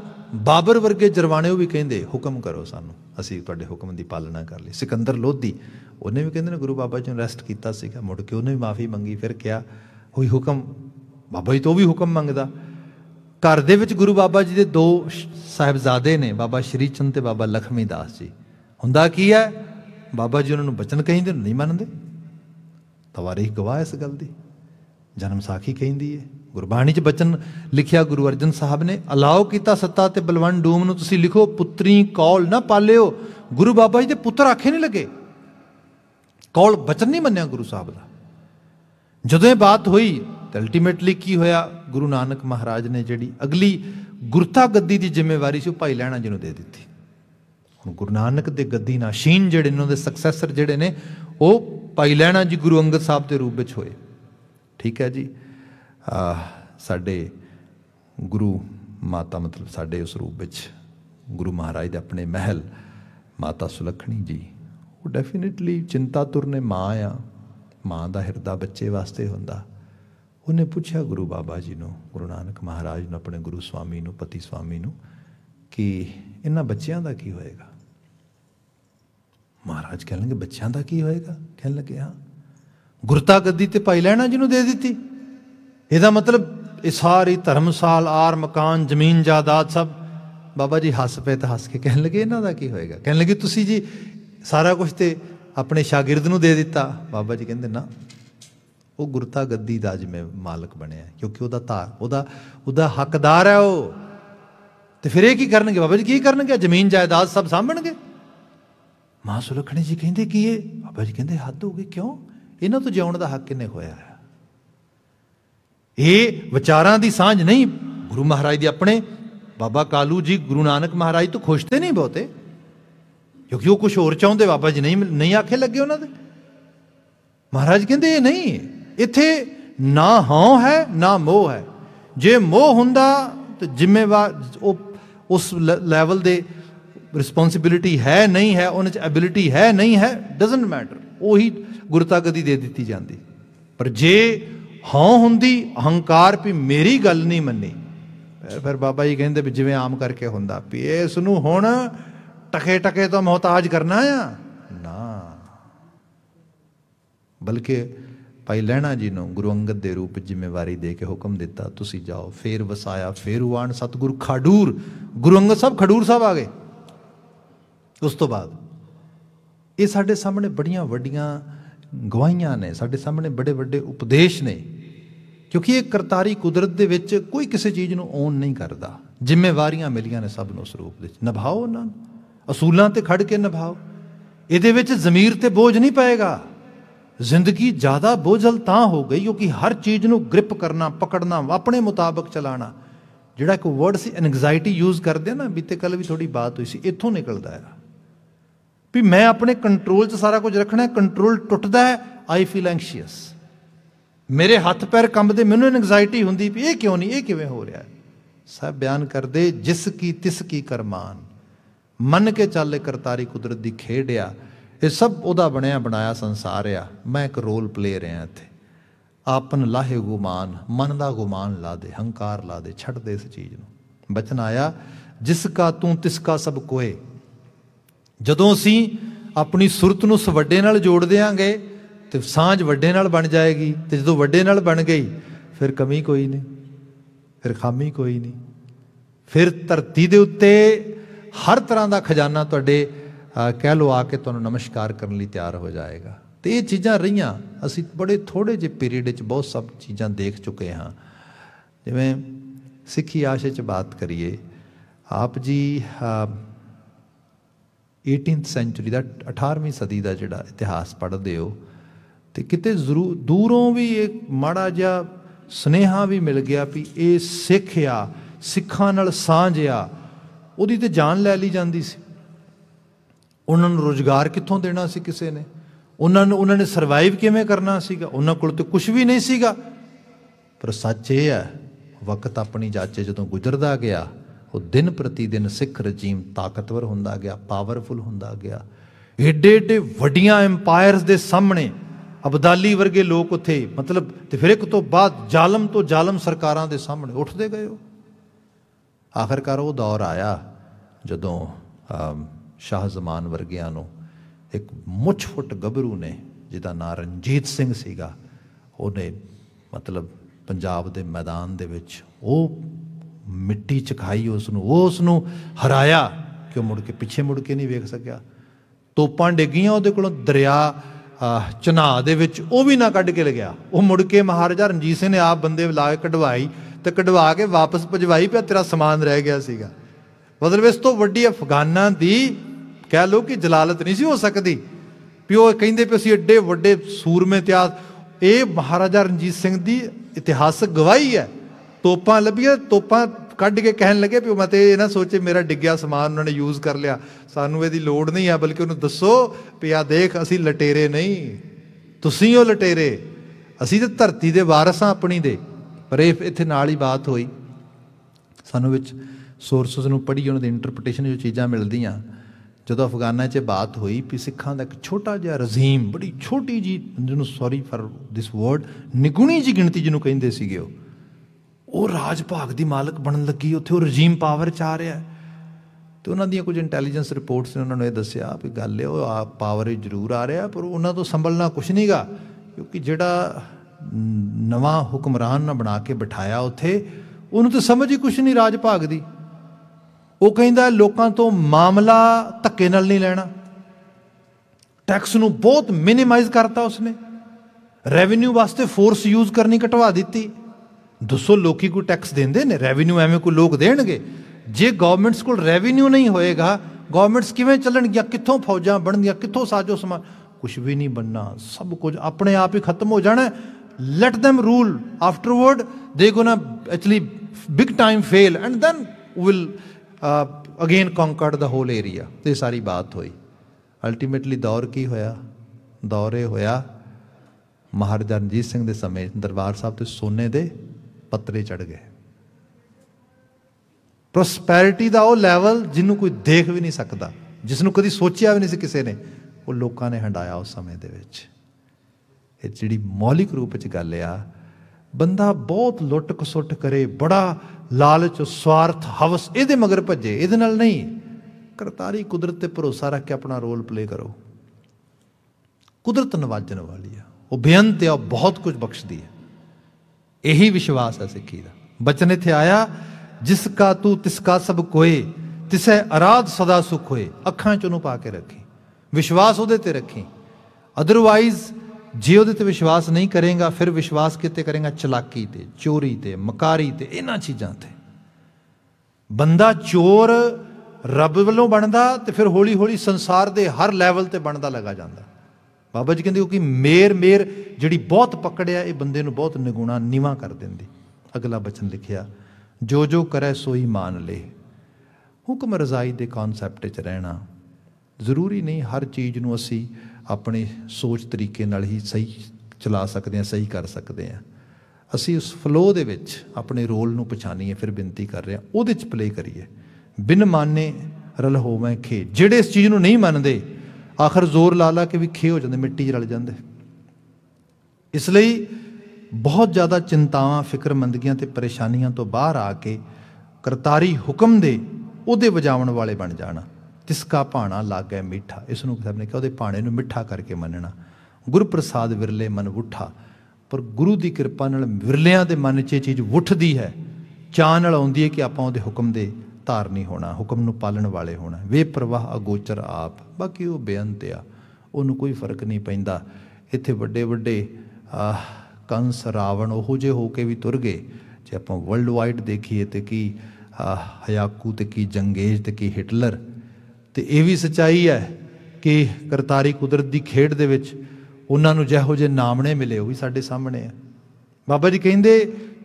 ਬਾਬਰ ਵਰਗੇ ਜਰਵਾਣੇ ਉਹ ਵੀ ਕਹਿੰਦੇ ਹੁਕਮ ਕਰੋ ਸਾਨੂੰ ਅਸੀਂ ਤੁਹਾਡੇ ਹੁਕਮ ਦੀ ਪਾਲਣਾ ਕਰ ਲਈ ਸਿਕੰਦਰ ਲੋਧੀ ਉਹਨੇ ਵੀ ਕਹਿੰਦੇ ਨੇ ਗੁਰੂ ਬਾਬਾ ਜੀ ਨੂੰ ਰੈਸਟ ਕੀਤਾ ਸੀਗਾ ਮੁੜ ਕੇ ਉਹਨੇ ਵੀ ਮਾਫੀ ਮੰਗੀ ਫਿਰ ਕਿਹਾ ਹੋਈ ਹੁਕਮ ਬਾਬਾ ਜੀ ਤੋਂ ਵੀ ਹੁਕਮ ਮੰਗਦਾ ਘਰ ਦੇ ਵਿੱਚ ਗੁਰੂ ਬਾਬਾ ਜੀ ਦੇ ਦੋ ਸਾਹਿਬਜ਼ਾਦੇ ਨੇ ਬਾਬਾ ਸ਼੍ਰੀ ਚੰਦ ਤੇ ਬਾਬਾ ਲਖਮੀ ਦਾਸ ਜੀ ਹੁੰਦਾ ਕੀ ਹੈ ਬਾਬਾ ਜੀ ਉਹਨਾਂ ਨੂੰ ਬਚਨ ਕਹਿੰਦੇ ਨਹੀਂ ਮੰਨਦੇ ਤਵਾਰੀਖ ਗਵਾਹ ਇਸ ਗੱਲ ਦੀ ਜਨਮ ਸਾਖੀ ਕਹਿੰਦੀ ਹੈ ਗੁਰਬਾਣੀ 'ਚ ਬਚਨ ਲਿਖਿਆ ਗੁਰੂ ਅਰਜਨ ਸਾਹਿਬ ਨੇ ਅਲਾਉ ਕੀਤਾ ਸੱਤਾ ਤੇ ਬਲਵੰਡ ਡੂਮ ਨੂੰ ਤੁਸੀਂ ਲਿਖੋ ਪੁੱਤਰੀ ਕੌਲ ਨਾ ਪਾਲਿਓ ਗੁਰੂ ਬਾਬਾ ਜੀ ਦੇ ਪੁੱਤਰ ਆਖੇ ਨਹੀਂ ਲੱਗੇ ਕੌਲ ਬਚਨ ਨਹੀਂ ਮੰਨਿਆ ਗੁਰੂ ਸਾਹਿਬ ਦਾ ਜਦੋਂ ਇਹ ਬਾਤ ਹੋਈ ਤੇ ਅਲਟੀਮੇਟਲੀ ਕੀ ਹੋਇਆ ਗੁਰੂ ਨਾਨਕ ਮਹਾਰਾਜ ਨੇ ਜਿਹੜੀ ਅਗਲੀ ਗੁਰਤਾ ਗੱਦੀ ਦੀ ਜ਼ਿੰਮੇਵਾਰੀ ਸੀ ਉਹ ਭਾਈ ਲੈਣਾ ਜੀ ਨੂੰ ਦੇ ਦਿੱਤੀ ਹੁਣ ਗੁਰੂ ਨਾਨਕ ਦੇ ਗੱਦੀ ਨਾਸ਼ੀਨ ਜਿਹੜੇ ਇਹਨਾਂ ਦੇ ਸਕਸੈਸਰ ਜਿਹੜੇ ਨੇ ਉਹ ਭਾਈ ਲੈਣਾ ਜੀ ਗੁਰੂ ਅੰਗਦ ਸਾਹਿਬ ਦੇ ਰੂਪ ਵਿੱਚ ਹੋਏ ਠੀਕ ਹੈ ਜੀ ਆ ਸਾਡੇ ਗੁਰੂ ਮਾਤਾ ਮਤਲਬ ਸਾਡੇ ਉਸ ਰੂਪ ਵਿੱਚ ਗੁਰੂ ਮਹਾਰਾਜ ਦੇ ਆਪਣੇ ਮਹਿਲ ਮਾਤਾ ਸੁਲਖਣੀ ਜੀ ਉਹ ਡੈਫੀਨਿਟਲੀ ਚਿੰਤਾਤੁਰ ਨੇ ਮਾਂ ਆ ਮਾਂ ਦਾ ਹਿਰਦਾ ਬੱਚੇ ਵਾਸਤੇ ਹੁੰਦਾ ਉਹਨੇ ਪੁੱਛਿਆ ਗੁਰੂ ਬਾਬਾ ਜੀ ਨੂੰ ਗੁਰੂ ਨਾਨਕ ਮਹਾਰਾਜ ਨੂੰ ਆਪਣੇ ਗੁਰੂ ਸਵਾਮੀ ਨੂੰ ਪਤੀ ਸਵਾਮੀ ਨੂੰ ਕਿ ਇਹਨਾਂ ਬੱਚਿਆਂ ਦਾ ਕੀ ਹੋਏਗਾ ਮਹਾਰਾਜ ਕਹਿਣ ਲੱਗੇ ਬੱਚਿਆਂ ਦਾ ਕੀ ਹੋਏਗਾ ਕਹਿਣ ਲੱਗੇ ਹਾਂ ਗੁਰਤਾ ਗੱਦੀ ਤੇ ਪਾਈ ਲੈਣਾ ਜਿਹਨੂੰ ਦੇ ਦਿੱਤੀ ਇਹਦਾ ਮਤਲਬ ਇਹ ਸਾਰੀ ਧਰਮਸਾਲ ਆਰ ਮਕਾਨ ਜ਼ਮੀਨ ਜਾਇਦਾਦ ਸਭ ਬਾਬਾ ਜੀ ਹੱਸ ਪਏ ਤੇ ਹੱਸ ਕੇ ਕਹਿਣ ਲੱਗੇ ਇਹਨਾਂ ਦਾ ਕੀ ਹੋਏਗਾ ਕਹਿਣ ਲੱਗੇ ਤੁਸੀਂ ਜੀ ਸਾਰਾ ਕੁਝ ਤੇ ਆਪਣੇ ਸ਼ਾਗਿਰਦ ਨੂੰ ਦੇ ਦਿੱਤਾ ਬਾਬਾ ਜੀ ਕਹਿੰਦੇ ਨਾ ਉਹ ਗੁਰਤਾ ਗੱਦੀ ਦਾ ਜਿਵੇਂ ਮੈਂ ਮਾਲਕ ਬਣਿਆ ਕਿਉਂਕਿ ਉਹਦਾ ਧਾਰ ਉਹਦਾ ਉਹਦਾ ਹੱਕਦਾਰ ਹੈ ਉਹ ਤੇ ਫਿਰ ਇਹ ਕੀ ਕਰਨਗੇ ਬਾਬਾ ਜੀ ਕੀ ਕਰਨਗੇ ਜ਼ਮੀਨ ਜਾਇਦਾਦ ਸਭ ਸਾਂਭਣਗੇ ਮਾਂ ਸੁਲਖਣੀ ਜੀ ਕਹਿੰਦੇ ਕੀ ਇਹ ਬਾਬਾ ਜੀ ਕਹਿੰਦੇ ਹੱਦ ਹੋ ਗਈ ਕਿਉਂ ਇਹਨਾਂ ਤੋਂ ਜਿਉਣ ਦਾ ਹੱਕ ਕਿੰਨੇ ਹੋਇਆ ਹੈ ਇਹ ਵਿਚਾਰਾਂ ਦੀ ਸਾਂਝ ਨਹੀਂ ਗੁਰੂ ਮਹਾਰਾਜ ਦੇ ਆਪਣੇ ਬਾਬਾ ਕਾਲੂ ਜੀ ਗੁਰੂ ਨਾਨਕ ਮਹਾਰਾਜ ਤੋਂ ਖੁਸ਼ ਤੇ ਨਹੀਂ ਬਹੁਤੇ ਕਿਉਂਕਿ ਉਹ ਕੁਝ ਹੋਰ ਚਾਹੁੰਦੇ ਬਾਬਾ ਜੀ ਨਹੀਂ ਨਹੀਂ ਆਖੇ ਲੱਗੇ ਉਹਨਾਂ ਦੇ ਮਹਾਰਾਜ ਕਹਿੰਦੇ ਇਹ ਨਹੀਂ ਇੱਥੇ ਨਾ ਹਉ ਹੈ ਨਾ ਮੋਹ ਹੈ ਜੇ ਮੋਹ ਹੁੰਦਾ ਤੇ ਜ਼ਿੰਮੇਵਾਰ ਉਹ ਉਸ ਲੈਵਲ ਦੇ ਰਿਸਪੌਂਸਿਬਿਲਟੀ ਹੈ ਨਹੀਂ ਹੈ ਉਹਨਾਂ 'ਚ ਐਬਿਲਿਟੀ ਹੈ ਨਹੀਂ ਹੈ ਡਸਨਟ ਮੈਟਰ ਉਹੀ ਗੁਰਤਾਗਦੀ ਦੇ ਦਿੱਤੀ ਜਾਂਦੀ ਪਰ ਜੇ ਹਉ ਹੁੰਦੀ ਅਹੰਕਾਰ ਵੀ ਮੇਰੀ ਗੱਲ ਨਹੀਂ ਮੰਨੀ ਫਿਰ ਬਾਬਾ ਜੀ ਕਹਿੰਦੇ ਵੀ ਜਿਵੇਂ ਆਮ ਕਰਕੇ ਹੁੰਦਾ ਵੀ ਇਸ ਨੂੰ ਹੁਣ ਟਕੇ ਟਕੇ ਤੋਂ ਮਹਤਾਜ ਕਰਨਾ ਆ ਨਾ ਬਲਕਿ ਭਾਈ ਲੈਣਾ ਜੀ ਨੂੰ ਗੁਰੂ ਅੰਗਦ ਦੇ ਰੂਪ ਜ਼ਿੰਮੇਵਾਰੀ ਦੇ ਕੇ ਹੁਕਮ ਦਿੱਤਾ ਤੁਸੀਂ ਜਾਓ ਫੇਰ ਵਸਾਇਆ ਫੇਰ ਵਾਣ ਸਤਗੁਰ ਖਾਡੂਰ ਗੁਰੂ ਅੰਗਦ ਸਾਹਿਬ ਖਡੂਰ ਸਾਹਿਬ ਆ ਗਏ ਉਸ ਤੋਂ ਬਾਅਦ ਇਹ ਸਾਡੇ ਸਾਹਮਣੇ ਬੜੀਆਂ ਵੱਡੀਆਂ ਗਵਾਹੀਆਂ ਨੇ ਸਾਡੇ ਸਾਹਮਣੇ ਬੜੇ ਵੱਡੇ ਉਪਦੇਸ਼ ਨੇ ਕਿਉਂਕਿ ਇਹ ਕਰਤਾਰੀ ਕੁਦਰਤ ਦੇ ਵਿੱਚ ਕੋਈ ਕਿਸੇ ਚੀਜ਼ ਨੂੰ ਓਨ ਨਹੀਂ ਕਰਦਾ ਜ਼ਿੰਮੇਵਾਰੀਆਂ ਮਿਲੀਆਂ ਨੇ ਸਭ ਨੂੰ ਉਸ ਰੂਪ ਵਿੱਚ ਨਿਭਾਓ ਉਹਨਾਂ ਨੂੰ ਅਸੂਲਾਂ ਤੇ ਖੜ ਕੇ ਨਿਭਾਓ ਇਹਦੇ ਵਿੱਚ ਜ਼ਮੀਰ ਤੇ ਬੋਝ ਨਹੀਂ ਪਏਗਾ ਜ਼ਿੰਦਗੀ ਜ਼ਿਆਦਾ ਬੋਝਲ ਤਾਂ ਹੋ ਗਈ ਕਿਉਂਕਿ ਹਰ ਚੀਜ਼ ਨੂੰ ਗ੍ਰਿਪ ਕਰਨਾ ਪਕੜਨਾ ਆਪਣੇ ਮੁਤਾਬਕ ਚਲਾਣਾ ਜਿਹੜਾ ਇੱਕ ਵਰਡ ਸੀ ਐਂਗਜ਼ਾਇਟੀ ਯੂਜ਼ ਕਰਦੇ ਨਾ ਬੀਤੇ ਕੱਲ ਵੀ ਥੋੜੀ ਬਾਤ ਹੋਈ ਸੀ ਇੱਥੋਂ ਨਿਕਲਦਾ ਹੈ ਵੀ ਮੈਂ ਆਪਣੇ ਕੰਟਰੋਲ 'ਚ ਸਾਰਾ ਕੁਝ ਰੱਖਣਾ ਹੈ ਕੰਟਰੋਲ ਟੁੱਟਦਾ ਹੈ ਆਈ ਫੀਲ ਐਂਗਸ਼ੀਅਸ ਮੇਰੇ ਹੱਥ ਪੈਰ ਕੰਬਦੇ ਮੈਨੂੰ ਐਂਗਜ਼ਾਇਟੀ ਹੁੰਦੀ ਵੀ ਇਹ ਕਿਉਂ ਨਹੀਂ ਇਹ ਕਿਵੇਂ ਹੋ ਰਿਹਾ ਸਭ ਬਿਆਨ ਕਰਦੇ ਜਿਸ ਕੀ ਤਿਸ ਕੀ ਕਰਮਾਨ ਮੰਨ ਕੇ ਚੱਲੇ ਕਰਤਾਰੀ ਕੁਦਰਤ ਦੀ ਖੇਡ ਆ ਇਹ ਸਭ ਉਹਦਾ ਬਣਿਆ ਬਣਾਇਆ ਸੰਸਾਰ ਆ ਮੈਂ ਇੱਕ ਰੋਲ ਪਲੇ ਰਿਹਾ ਇੱਥੇ ਆਪਨ ਲਾਹੇ ਗੁਮਾਨ ਮਨ ਦਾ ਗੁਮਾਨ ਲਾ ਦੇ ਹੰਕਾਰ ਲਾ ਦੇ ਛੱਡ ਦੇ ਇਸ ਚੀਜ਼ ਨੂੰ ਬਚਨ ਆਇਆ ਜਿਸ ਕਾ ਤੂੰ ਤਿਸ ਕਾ ਸਭ ਕੋਏ ਜਦੋਂ ਅਸੀਂ ਆਪਣੀ ਸੁਰਤ ਨੂੰ ਵੱਡੇ ਨਾਲ ਜੋੜ ਦੇਾਂਗੇ ਤੇ ਸਾਂਝ ਵੱਡੇ ਨਾਲ ਬਣ ਜਾਏਗੀ ਤੇ ਜਦੋਂ ਵੱਡੇ ਨਾਲ ਬਣ ਗਈ ਫਿਰ ਕਮੀ ਕੋਈ ਨਹੀਂ ਫਿਰ ਖਾਮੀ ਕੋਈ ਨਹੀਂ ਫਿਰ ਧਰਤੀ ਦੇ ਉੱਤੇ ਹਰ ਤਰ੍ਹਾਂ ਦਾ ਖਜ਼ਾਨਾ ਤੁਹਾਡੇ ਕਹਿ ਲੋ ਆ ਕੇ ਤੁਹਾਨੂੰ ਨਮਸਕਾਰ ਕਰਨ ਲਈ ਤਿਆਰ ਹੋ ਜਾਏਗਾ ਤੇ ਇਹ ਚੀਜ਼ਾਂ ਰਹੀਆਂ ਅਸੀਂ ਬੜੇ ਥੋੜੇ ਜਿਹੇ ਪੀਰੀਅਡ ਵਿੱਚ ਬਹੁਤ ਸਭ ਚੀਜ਼ਾਂ ਦੇਖ ਚੁੱਕੇ ਹਾਂ ਜਿਵੇਂ ਸਿੱਖੀ ਆਸ਼ੇ ਚ ਬਾਤ ਕਰੀਏ ਆਪ ਜੀ 18th ਸੈਂਚਰੀ ਦਾ 18ਵੀਂ ਸਦੀ ਦਾ ਜਿਹੜਾ ਇਤਿਹਾਸ ਪੜ੍ਹਦੇ ਹੋ ਤੇ ਕਿਤੇ ਜ਼ਰੂਰ ਦੂਰੋਂ ਵੀ ਇੱਕ ਮਾੜਾ ਜਿਹਾ ਸਨੇਹਾ ਵੀ ਮਿਲ ਗਿਆ ਵੀ ਇਹ ਸਿੱਖ ਆ ਸਿੱਖਾਂ ਨਾਲ ਸਾਂਝਿਆ ਉਹਦੀ ਤੇ ਜਾਨ ਲੈ ਲਈ ਜਾਂਦੀ ਸੀ ਉਹਨਾਂ ਨੂੰ ਰੋਜ਼ਗਾਰ ਕਿੱਥੋਂ ਦੇਣਾ ਸੀ ਕਿਸੇ ਨੇ ਉਹਨਾਂ ਨੂੰ ਉਹਨਾਂ ਨੇ ਸਰਵਾਈਵ ਕਿਵੇਂ ਕਰਨਾ ਸੀਗਾ ਉਹਨਾਂ ਕੋਲ ਤੇ ਕੁਝ ਵੀ ਨਹੀਂ ਸੀਗਾ ਪਰ ਸੱਚ ਇਹ ਹੈ ਵਕਤ ਆਪਣੀ ਜਾਚੇ ਜਦੋਂ ਗੁਜ਼ਰਦਾ ਗਿਆ ਉਹ ਦਿਨ ਪ੍ਰਤੀ ਦਿਨ ਸਿੱਖ ਰਜੀਮ ਤਾਕਤਵਰ ਹੁੰਦਾ ਗਿਆ ਪਾਵਰਫੁਲ ਹੁੰਦਾ ਗਿਆ ਏਡੇ ਏਡੇ ਵੱਡੀਆਂ ਐਮਪਾਇਰਸ ਦੇ ਸਾਹਮਣੇ ਅਬਦਾਲੀ ਵਰਗੇ ਲੋਕ ਉੱਥੇ ਮਤਲਬ ਤੇ ਫਿਰ ਇੱਕ ਤੋਂ ਬਾਅਦ ਜ਼ਾਲਮ ਤੋਂ ਜ਼ਾਲਮ ਸਰਕਾਰਾਂ ਦੇ ਸਾਹਮਣੇ ਉੱਠਦੇ ਗਏ ਉਹ ਆਖਰਕਾਰ ਉਹ ਦੌਰ ਆਇਆ ਜਦੋਂ ਸ਼ਾਹ ਜ਼ਮਾਨ ਵਰਗਿਆਂ ਨੂੰ ਇੱਕ ਮੁੱਛ ਫੁੱਟ ਗੱਭਰੂ ਨੇ ਜਿਹਦਾ ਨਾਂ ਰਣਜੀਤ ਸਿੰਘ ਸੀਗਾ ਉਹਨੇ ਮਤਲਬ ਪੰਜਾਬ ਦੇ ਮੈਦਾਨ ਦੇ ਵਿੱਚ ਉਹ ਮਿੱਟੀ ਚਖਾਈ ਉਸ ਨੂੰ ਉਹ ਉਸ ਨੂੰ ਹਰਾਇਆ ਕਿ ਉਹ ਮੁੜ ਕੇ ਪਿੱਛੇ ਮੁੜ ਕੇ ਨਹੀਂ ਵੇਖ ਸਕਿਆ ਤੋਪਾਂ ਡਿੱਗੀਆਂ ਉਹਦੇ ਕੋਲੋਂ ਦਰਿਆ ਚਨਾਹ ਦੇ ਵਿੱਚ ਉਹ ਵੀ ਨਾ ਕੱਢ ਕੇ ਲਗਿਆ ਉਹ ਮੁੜ ਕੇ ਮਹਾਰਾਜਾ ਰਣਜੀਤ ਸਿੰਘ ਨੇ ਆਪ ਬੰਦੇ ਲਾ ਕੇ ਕਢਵਾਈ ਤੇ ਕਢਵਾ ਕੇ ਵਾਪਸ ਭਜਵਾਈ ਪਿਆ ਤੇਰਾ ਸਮਾਨ ਰਹਿ ਗਿਆ ਸੀਗਾ ਮਤਲਬ ਇਸ ਤੋਂ ਵੱਡੀ ਅਫਗਾਨਾਂ ਦੀ ਕਹਿ ਲੋ ਕਿ ਜਲਾਲਤ ਨਹੀਂ ਸੀ ਹੋ ਸਕਦੀ ਵੀ ਉਹ ਕਹਿੰਦੇ ਪਏ ਸੀ ਐਡੇ ਵੱਡੇ ਸੂਰਮੇ ਇਤਿਹਾਸ ਇਹ ਮਹਾਰਾਜਾ ਰਣਜੀਤ ਸਿੰਘ ਦੀ ਇਤਿਹਾਸਕ ਗਵਾਹੀ ਹੈ ਤੋਪਾਂ ਲੱਭੀਆਂ ਤੋਪਾਂ ਕੱਢ ਕੇ ਕਹਿਣ ਲੱਗੇ ਵੀ ਮੈਂ ਤੇ ਇਹ ਨਾ ਸੋਚੇ ਮੇਰਾ ਡਿੱਗਿਆ ਸਮਾਨ ਉਹਨਾਂ ਨੇ ਯੂਜ਼ ਕਰ ਲਿਆ ਸਾਨੂੰ ਇਹਦੀ ਲੋੜ ਨਹੀਂ ਆ ਬਲਕਿ ਉਹਨੂੰ ਦੱਸੋ ਵੀ ਆ ਦੇਖ ਅਸੀਂ ਲਟੇਰੇ ਨਹੀਂ ਤੁਸੀਂ ਉਹ ਲਟੇਰੇ ਅਸੀਂ ਤੇ ਧਰਤੀ ਦੇ ਵਾਰਸ ਆ ਆਪਣੀ ਦੇ ਪਰ ਇਹ ਇੱਥੇ ਨਾਲ ਹੀ ਬਾਤ ਹੋਈ ਸਾਨੂੰ ਵਿੱਚ ਸੋਰਸਸ ਨੂੰ ਪੜ੍ਹੀ ਉਹਨਾਂ ਦੀ ਇੰਟਰਪ੍ਰੀਟੇਸ਼ਨ ਜੋ ਚੀਜ਼ਾਂ ਮਿਲਦੀਆਂ ਜਦੋਂ ਅਫਗਾਨਾ 'ਚ ਬਾਤ ਹੋਈ ਕਿ ਸਿੱਖਾਂ ਦਾ ਇੱਕ ਛੋਟਾ ਜਿਹਾ ਰਜ਼ੀਮ ਬੜੀ ਛੋਟੀ ਜੀ ਜਿਹਨੂੰ ਸੌਰੀ ਫਾਰ ਦਿਸ ਵਰਡ ਨਿਗੁਣੀ ਜੀ ਗਿਣਤੀ ਜਿਹਨੂੰ ਕਹਿੰਦੇ ਸੀਗੇ ਉਹ ਉਹ ਰਾਜ ਭਾਗ ਦੀ ਮਾਲਕ ਬਣਨ ਲੱਗੀ ਉੱਥੇ ਉਹ ਰਜੀਮ ਪਾਵਰ ਚ ਆ ਰਿਹਾ ਤੇ ਉਹਨਾਂ ਦੀਆਂ ਕੁਝ ਇੰਟੈਲੀਜੈਂਸ ਰਿਪੋਰਟਸ ਨੇ ਉਹਨਾਂ ਨੂੰ ਇਹ ਦੱਸਿਆ ਵੀ ਗੱਲ ਇਹ ਉਹ ਆ ਪਾਵਰ ਜ਼ਰੂਰ ਆ ਰਿਹਾ ਪਰ ਉਹਨਾਂ ਤੋਂ ਸੰਭਲਣਾ ਕੁਝ ਨਹੀਂਗਾ ਕਿਉਂਕਿ ਜਿਹੜਾ ਨਵਾਂ ਹੁਕਮਰਾਨ ਨਾ ਬਣਾ ਕੇ ਬਿਠਾਇਆ ਉੱਥੇ ਉਹਨੂੰ ਤਾਂ ਸਮਝ ਹੀ ਕੁਝ ਨਹੀਂ ਰਾਜ ਭਾਗ ਦੀ ਉਹ ਕਹਿੰਦਾ ਲੋਕਾਂ ਤੋਂ ਮਾਮਲਾ ਧੱਕੇ ਨਾਲ ਨਹੀਂ ਲੈਣਾ ਟੈਕਸ ਨੂੰ ਬਹੁਤ ਮਿਨੀਮਾਈਜ਼ ਕਰਤਾ ਉਸਨੇ ਰੈਵਨਿਊ ਵਾਸਤੇ ਫੋਰਸ ਯੂਜ਼ ਕਰਨੀ ਘਟਵਾ ਦਿੱਤੀ ਦੱਸੋ ਲੋਕੀ ਕੋ ਟੈਕਸ ਦਿੰਦੇ ਨੇ ਰੈਵਨਿਊ ਐਵੇਂ ਕੋ ਲੋਕ ਦੇਣਗੇ ਜੇ ਗਵਰਨਮੈਂਟਸ ਕੋਲ ਰੈਵਨਿਊ ਨਹੀਂ ਹੋਏਗਾ ਗਵਰਨਮੈਂਟਸ ਕਿਵੇਂ ਚੱਲਣਗੀਆਂ ਕਿੱਥੋਂ ਫੌਜਾਂ ਬਣਨਗੀਆਂ ਕਿੱਥੋਂ ਸਾਜੋ ਸਮਾਨ ਕੁਝ ਵੀ ਨਹੀਂ ਬੰਨਾ ਸਭ ਕੁਝ ਆਪਣੇ ਆਪ ਹੀ ਖਤਮ ਹੋ ਜਾਣਾ light them rule afterward they gonna actually big time fail and then will again conquered ਦਾ ਹੋਲ ਏਰੀਆ ਤੇ ਸਾਰੀ ਬਾਤ ਹੋਈ ਅਲਟੀਮੇਟਲੀ ਦੌਰ ਕੀ ਹੋਇਆ ਦੌਰੇ ਹੋਇਆ ਮਹਾਰਾਜਾ ਰਣਜੀਤ ਸਿੰਘ ਦੇ ਸਮੇਂ ਦਰਬਾਰ ਸਾਹਿਬ ਤੇ ਸੋਨੇ ਦੇ ਪੱਤਰੇ ਚੜ ਗਏ ਪ੍ਰੋਸਪੈਰਿਟੀ ਦਾ ਉਹ ਲੈਵਲ ਜਿਹਨੂੰ ਕੋਈ ਦੇਖ ਵੀ ਨਹੀਂ ਸਕਦਾ ਜਿਸ ਨੂੰ ਕਦੀ ਸੋਚਿਆ ਵੀ ਨਹੀਂ ਸੀ ਕਿਸੇ ਨੇ ਉਹ ਲੋਕਾਂ ਨੇ ਹੰਡਾਇਆ ਉਸ ਸਮੇਂ ਦੇ ਵਿੱਚ ਇਹ ਜਿਹੜੀ ਮੌਲਿਕ ਰੂਪ ਵਿੱਚ ਗੱਲ ਆ ਬੰਦਾ ਬਹੁਤ ਲੁੱਟ ਖਸੁੱਟ ਕਰੇ ਬੜਾ ਲਾਲਚ ਸਵਾਰਥ ਹਵਸ ਇਹਦੇ ਮਗਰ ਭੱਜੇ ਇਹਦੇ ਨਾਲ ਨਹੀਂ ਕਰਤਾਰੀ ਕੁਦਰਤ ਤੇ ਭਰੋਸਾ ਰੱਖ ਕੇ ਆਪਣਾ ਰੋਲ ਪਲੇ ਕਰੋ ਕੁਦਰਤ ਨਵਾਜਣ ਵਾਲੀ ਆ ਉਹ ਬੇਅੰਤ ਆ ਬਹੁਤ ਕੁਝ ਬਖਸ਼ਦੀ ਹੈ ਇਹੀ ਵਿਸ਼ਵਾਸ ਹੈ ਸਿੱਖੀ ਦਾ ਬਚਨ ਇਥੇ ਆਇਆ ਜਿਸ ਕਾ ਤੂੰ ਤਿਸ ਕਾ ਸਭ ਕੋਏ ਤਿਸੈ ਅਰਾਧ ਸਦਾ ਸੁਖ ਹੋਏ ਅੱਖਾਂ ਚ ਉਹਨੂੰ ਪਾ ਕੇ ਰੱਖੀ ਵਿਸ਼ਵਾਸ ਉਹਦੇ ਤੇ ਰੱਖੀ ਅਦਰਵਾਇਜ਼ ਜੇ ਉਹਦੇ ਤੇ ਵਿਸ਼ਵਾਸ ਨਹੀਂ ਕਰੇਗਾ ਫਿਰ ਵਿਸ਼ਵਾਸ ਕਿਤੇ ਕਰੇਗਾ ਚਲਾਕੀ ਤੇ ਚੋਰੀ ਤੇ ਮਕਾਰੀ ਤੇ ਇਹਨਾਂ ਚੀਜ਼ਾਂ ਤੇ ਬੰਦਾ ਚੋਰ ਰੱਬ ਵੱਲੋਂ ਬਣਦਾ ਤੇ ਫਿਰ ਹੌਲੀ ਹੌਲੀ ਸੰਸਾਰ ਦੇ ਹਰ ਲੈਵਲ ਤੇ ਬਣਦਾ ਲੱਗਾ ਜਾਂਦਾ ਬਾਬਾ ਜੀ ਕਹਿੰਦੇ ਕਿਉਂਕਿ ਮੇਰ ਮੇਰ ਜਿਹੜੀ ਬਹੁਤ ਪਕੜਿਆ ਇਹ ਬੰਦੇ ਨੂੰ ਬਹੁਤ ਨਿਗੁਣਾ ਨੀਵਾ ਕਰ ਦਿੰਦੀ ਅਗਲਾ ਬਚਨ ਲਿਖਿਆ ਜੋ ਜੋ ਕਰੈ ਸੋਈ ਮਾਨ ਲੇ ਹੁਕਮ ਰਜ਼ਾਈ ਦੇ ਕਨਸੈਪਟ 'ਚ ਰਹਿਣਾ ਜ਼ਰੂਰੀ ਨਹੀਂ ਹਰ ਚੀਜ਼ ਨੂੰ ਅਸੀਂ ਆਪਣੇ ਸੋਚ ਤਰੀਕੇ ਨਾਲ ਹੀ ਸਹੀ ਚਲਾ ਸਕਦੇ ਆ ਸਹੀ ਕਰ ਸਕਦੇ ਆ ਅਸੀਂ ਉਸ ਫਲੋ ਦੇ ਵਿੱਚ ਆਪਣੇ ਰੋਲ ਨੂੰ ਪਛਾਣੀਏ ਫਿਰ ਬੇਨਤੀ ਕਰ ਰਿਹਾ ਉਹਦੇ ਚ ਪਲੇ ਕਰੀਏ ਬਿਨ ਮਾਨੇ ਰਲ ਹੋਵੇਂ ਖੇ ਜਿਹੜੇ ਇਸ ਚੀਜ਼ ਨੂੰ ਨਹੀਂ ਮੰਨਦੇ ਆਖਰ ਜ਼ੋਰ ਲਾ ਲਾ ਕੇ ਵੀ ਖੇ ਹੋ ਜਾਂਦੇ ਮਿੱਟੀ 'ਚ ਰਲ ਜਾਂਦੇ ਇਸ ਲਈ ਬਹੁਤ ਜ਼ਿਆਦਾ ਚਿੰਤਾਵਾਂ ਫਿਕਰਮੰਦਗੀਆਂ ਤੇ ਪਰੇਸ਼ਾਨੀਆਂ ਤੋਂ ਬਾਹਰ ਆ ਕੇ ਕਰਤਾਰੀ ਹੁਕਮ ਦੇ ਉਹਦੇ ਵਜਾਉਣ ਵਾਲੇ ਬਣ ਜਾਣਾ ਤਿਸਕਾ ਕਾ ਭਾਣਾ ਮਿੱਠਾ ਇਸ ਨੂੰ ਸਭ ਨੇ ਕਿਹਾ ਉਹਦੇ ਪਾਣੇ ਨੂੰ ਮਿੱਠਾ ਕਰਕੇ ਮੰਨਣਾ ਗੁਰੂ ਪ੍ਰਸਾਦ ਵਿਰਲੇ ਮਨ ਉਠਾ ਪਰ ਗੁਰੂ ਦੀ ਕਿਰਪਾ ਨਾਲ ਵਿਰਲਿਆਂ ਦੇ ਮਨ 'ਚ ਇਹ ਚੀਜ਼ ਉੱਠਦੀ ਹੈ ਚਾਹ ਨਾਲ ਆਉਂਦੀ ਹੈ ਕਿ ਆਪਾਂ ਉਹਦੇ ਹੁਕਮ ਦੇ ਧਾਰਨੀ ਹੋਣਾ ਹੁਕਮ ਨੂੰ ਪਾਲਣ ਵਾਲੇ ਹੋਣਾ ਵੇ ਪ੍ਰਵਾਹ ਅਗੋਚਰ ਆਪ ਬਾਕੀ ਉਹ ਬੇਅੰਤ ਆ ਉਹਨੂੰ ਕੋਈ ਫਰਕ ਨਹੀਂ ਪੈਂਦਾ ਇੱਥੇ ਵੱਡੇ ਵੱਡੇ ਕੰਸ ਰਾਵਣ ਉਹੋ ਜੇ ਹੋ ਕੇ ਵੀ ਤੁਰ ਗਏ ਜੇ ਆਪਾਂ ਵਰਲਡ ਵਾਈਡ ਦੇਖੀਏ ਤੇ ਕੀ ਹਯਾਕੂ ਤੇ ਕੀ ਜੰਗੇਜ ਤੇ ਕੀ ਹਿਟਲਰ ਤੇ ਇਹ ਵੀ ਸਚਾਈ ਹੈ ਕਿ ਕਰਤਾਰੀ ਕੁਦਰਤ ਦੀ ਖੇਡ ਦੇ ਵਿੱਚ ਉਹਨਾਂ ਨੂੰ ਜਿਹੋ ਜੇ ਨਾਮਣੇ ਮਿਲੇ ਉਹ ਵੀ ਸਾਡੇ ਸਾਹਮਣੇ ਆ ਬਾਬਾ ਜੀ ਕਹਿੰਦੇ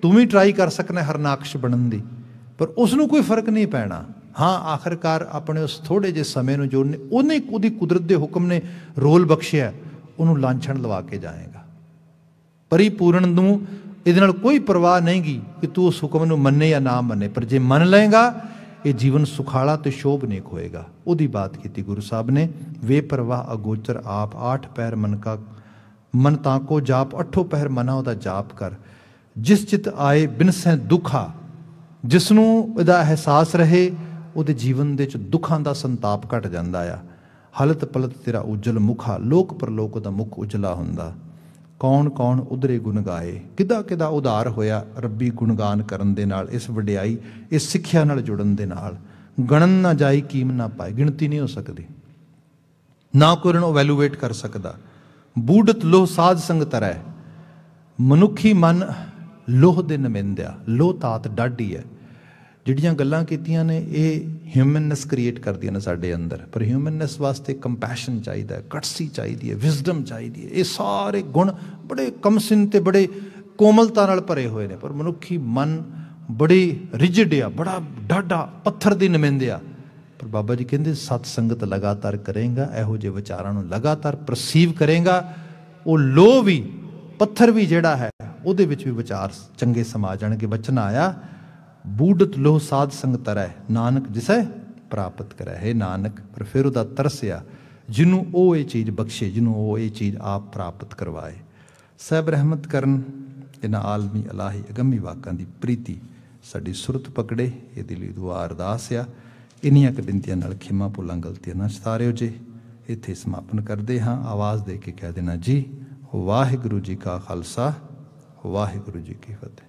ਤੂੰ ਵੀ ਟਰਾਈ ਕਰ ਸਕਣਾ ਹਰਨਾਕਸ਼ ਬਣਨ ਦੀ ਪਰ ਉਸ ਨੂੰ ਕੋਈ ਫਰਕ ਨਹੀਂ ਪੈਣਾ ਹਾਂ ਆਖਰਕਾਰ ਆਪਣੇ ਉਸ ਥੋੜੇ ਜੇ ਸਮੇਂ ਨੂੰ ਜੋ ਉਹਨੇ ਉਹਦੀ ਕੁਦਰਤ ਦੇ ਹੁਕਮ ਨੇ ਰੋਲ ਬਖਸ਼ਿਆ ਉਹਨੂੰ ਲਾਂਛਣ ਲਵਾ ਕੇ ਜਾਏਗਾ ਪਰਿਪੂਰਨ ਨੂੰ ਇਹਦੇ ਨਾਲ ਕੋਈ ਪਰਵਾਹ ਨਹੀਂਗੀ ਕਿ ਤੂੰ ਉਸ ਹੁਕਮ ਨੂੰ ਮੰਨੇ ਜਾਂ ਨਾ ਮੰਨੇ ਪਰ ਜੇ ਮੰਨ ਲਏਗਾ ਇਹ ਜੀਵਨ ਸੁਖਾਲਾ ਤੇ ਸ਼ੋਭਨੇਕ ਹੋਏਗਾ ਉਹਦੀ ਬਾਤ ਕੀਤੀ ਗੁਰੂ ਸਾਹਿਬ ਨੇ ਵੇ ਪਰਵਾਹ ਅਗੋਚਰ ਆਪ ਆਠ ਪੈਰ ਮਨ ਕਾ ਮਨ ਤਾਂ ਕੋ ਜਾਪ ਅਠੋ ਪਹਿਰ ਮਨਾ ਉਹਦਾ ਜਾਪ ਕਰ ਜਿਸ ਚਿਤ ਆਏ ਬਿਨ ਸਹਿ ਦੁਖਾ ਜਿਸ ਨੂੰ ਇਹਦਾ ਅਹਿਸਾਸ ਰਹੇ ਉਹਦੇ ਜੀਵਨ ਦੇ ਚ ਦੁੱਖਾਂ ਦਾ ਸੰਤਾਪ ਘਟ ਜਾਂਦਾ ਆ ਹਲਤ ਪਲਤ ਤੇਰਾ ਉਜਲ ਮੁਖਾ ਲੋਕ ਪਰਲੋਕ ਦਾ ਮੁਖ ਉਜਲਾ ਹੁੰਦਾ ਕੌਣ ਕੌਣ ਉਧਰੇ ਗੁਣ ਗਾਏ ਕਿਦਾ ਕਿਦਾ ਉਧਾਰ ਹੋਇਆ ਰੱਬੀ ਗੁਣਗਾਨ ਕਰਨ ਦੇ ਨਾਲ ਇਸ ਵਡਿਆਈ ਇਸ ਸਿੱਖਿਆ ਨਾਲ ਜੁੜਨ ਦੇ ਨਾਲ ਗਣਨ ਨਾ ਜਾਈ ਕੀਮ ਨਾ ਪਾਏ ਗਿਣਤੀ ਨਹੀਂ ਹੋ ਸਕਦੀ ਨਾ ਕੋਈ ਨੂੰ ਵੈਲੂਏਟ ਕਰ ਸਕਦਾ ਬੂਡਤ ਲੋਹ ਸਾਜ ਸੰਗ ਤਰੈ ਮਨੁੱਖੀ ਮਨ ਲੋਹ ਦੇ ਨਮਿੰਦਿਆ ਲੋਹ ਤਾਤ ਡਾਢੀ ਹੈ ਜਿਹੜੀਆਂ ਗੱਲਾਂ ਕੀਤੀਆਂ ਨੇ ਇਹ ਹਿਊਮਨਨੈਸ ਕ੍ਰੀਏਟ ਕਰਦੀਆਂ ਨੇ ਸਾਡੇ ਅੰਦਰ ਪਰ ਹਿਊਮਨਨੈਸ ਵਾਸਤੇ ਕੰਪੈਸ਼ਨ ਚਾਹੀਦਾ ਹੈ ਕਟਸੀ ਚਾਹੀਦੀ ਹੈ ਵਿਜ਼ਡਮ ਚਾਹੀਦੀ ਹੈ ਇਹ ਸਾਰੇ ਗੁਣ ਬੜੇ ਕਮਸਿਨ ਤੇ ਬੜੇ ਕੋਮਲਤਾ ਨਾਲ ਭਰੇ ਹੋਏ ਨੇ ਪਰ ਮਨੁੱਖੀ ਮਨ ਬੜੀ ਰਿਜਿਡ ਆ ਬੜਾ ਡਾਡਾ ਪੱਥਰ ਦੀ ਨਮਿੰਦਿਆ ਪਰ ਬਾਬਾ ਜੀ ਕਹਿੰਦੇ ਸਤ ਸੰਗਤ ਲਗਾਤਾਰ ਕਰੇਗਾ ਇਹੋ ਜਿਹੇ ਵਿਚਾਰਾਂ ਨੂੰ ਲਗਾਤਾਰ ਪਰਸੀਵ ਕਰੇਗਾ ਉਹ ਲੋ ਵੀ ਪੱਥਰ ਵੀ ਜਿਹੜਾ ਹੈ ਉਹਦੇ ਵਿੱਚ ਵੀ ਵਿਚਾਰ ਚੰਗੇ ਸਮਾ ਜਾਣਗੇ ਬਚਨ ਆਇਆ ਬੂਡਤ ਲੋਹ ਸਾਧ ਸੰਗ ਤਰੈ ਨਾਨਕ ਜਿਸੈ ਪ੍ਰਾਪਤ ਕਰੈ ਹੈ ਨਾਨਕ ਪਰ ਫਿਰ ਉਹਦਾ ਤਰਸਿਆ ਜਿਹਨੂੰ ਉਹ ਇਹ ਚੀਜ਼ ਬਖਸ਼ੇ ਜਿਹਨੂੰ ਉਹ ਇਹ ਚੀਜ਼ ਆਪ ਪ੍ਰਾਪਤ ਕਰਵਾਏ ਸਹਿਬ ਰਹਿਮਤ ਕਰਨ ਇਹਨਾਂ ਆਲਮੀ ਅਲਾਹੀ ਅਗੰਮੀ ਵਾਕਾਂ ਦੀ ਪ੍ਰੀਤੀ ਸਾਡੀ ਸੁਰਤ ਪਕੜੇ ਇਹਦੇ ਲਈ ਦੁਆ ਅਰਦਾਸ ਆ ਇਨੀਆਂ ਕ ਬਿੰਤੀਆਂ ਨਾਲ ਖਿਮਾ ਪੁਲਾਂ ਗਲਤੀਆਂ ਨਾ ਸਤਾਰਿਓ ਜੀ ਇੱਥੇ ਸਮਾਪਨ ਕਰਦੇ ਹਾਂ ਆਵਾਜ਼ ਦੇ ਕੇ ਕਹਿ ਦੇਣਾ ਜੀ ਵਾਹਿਗੁਰੂ ਜੀ ਕਾ ਖਾਲਸਾ ਵਾਹਿਗੁਰੂ ਜੀ ਕੀ ਫਤਿਹ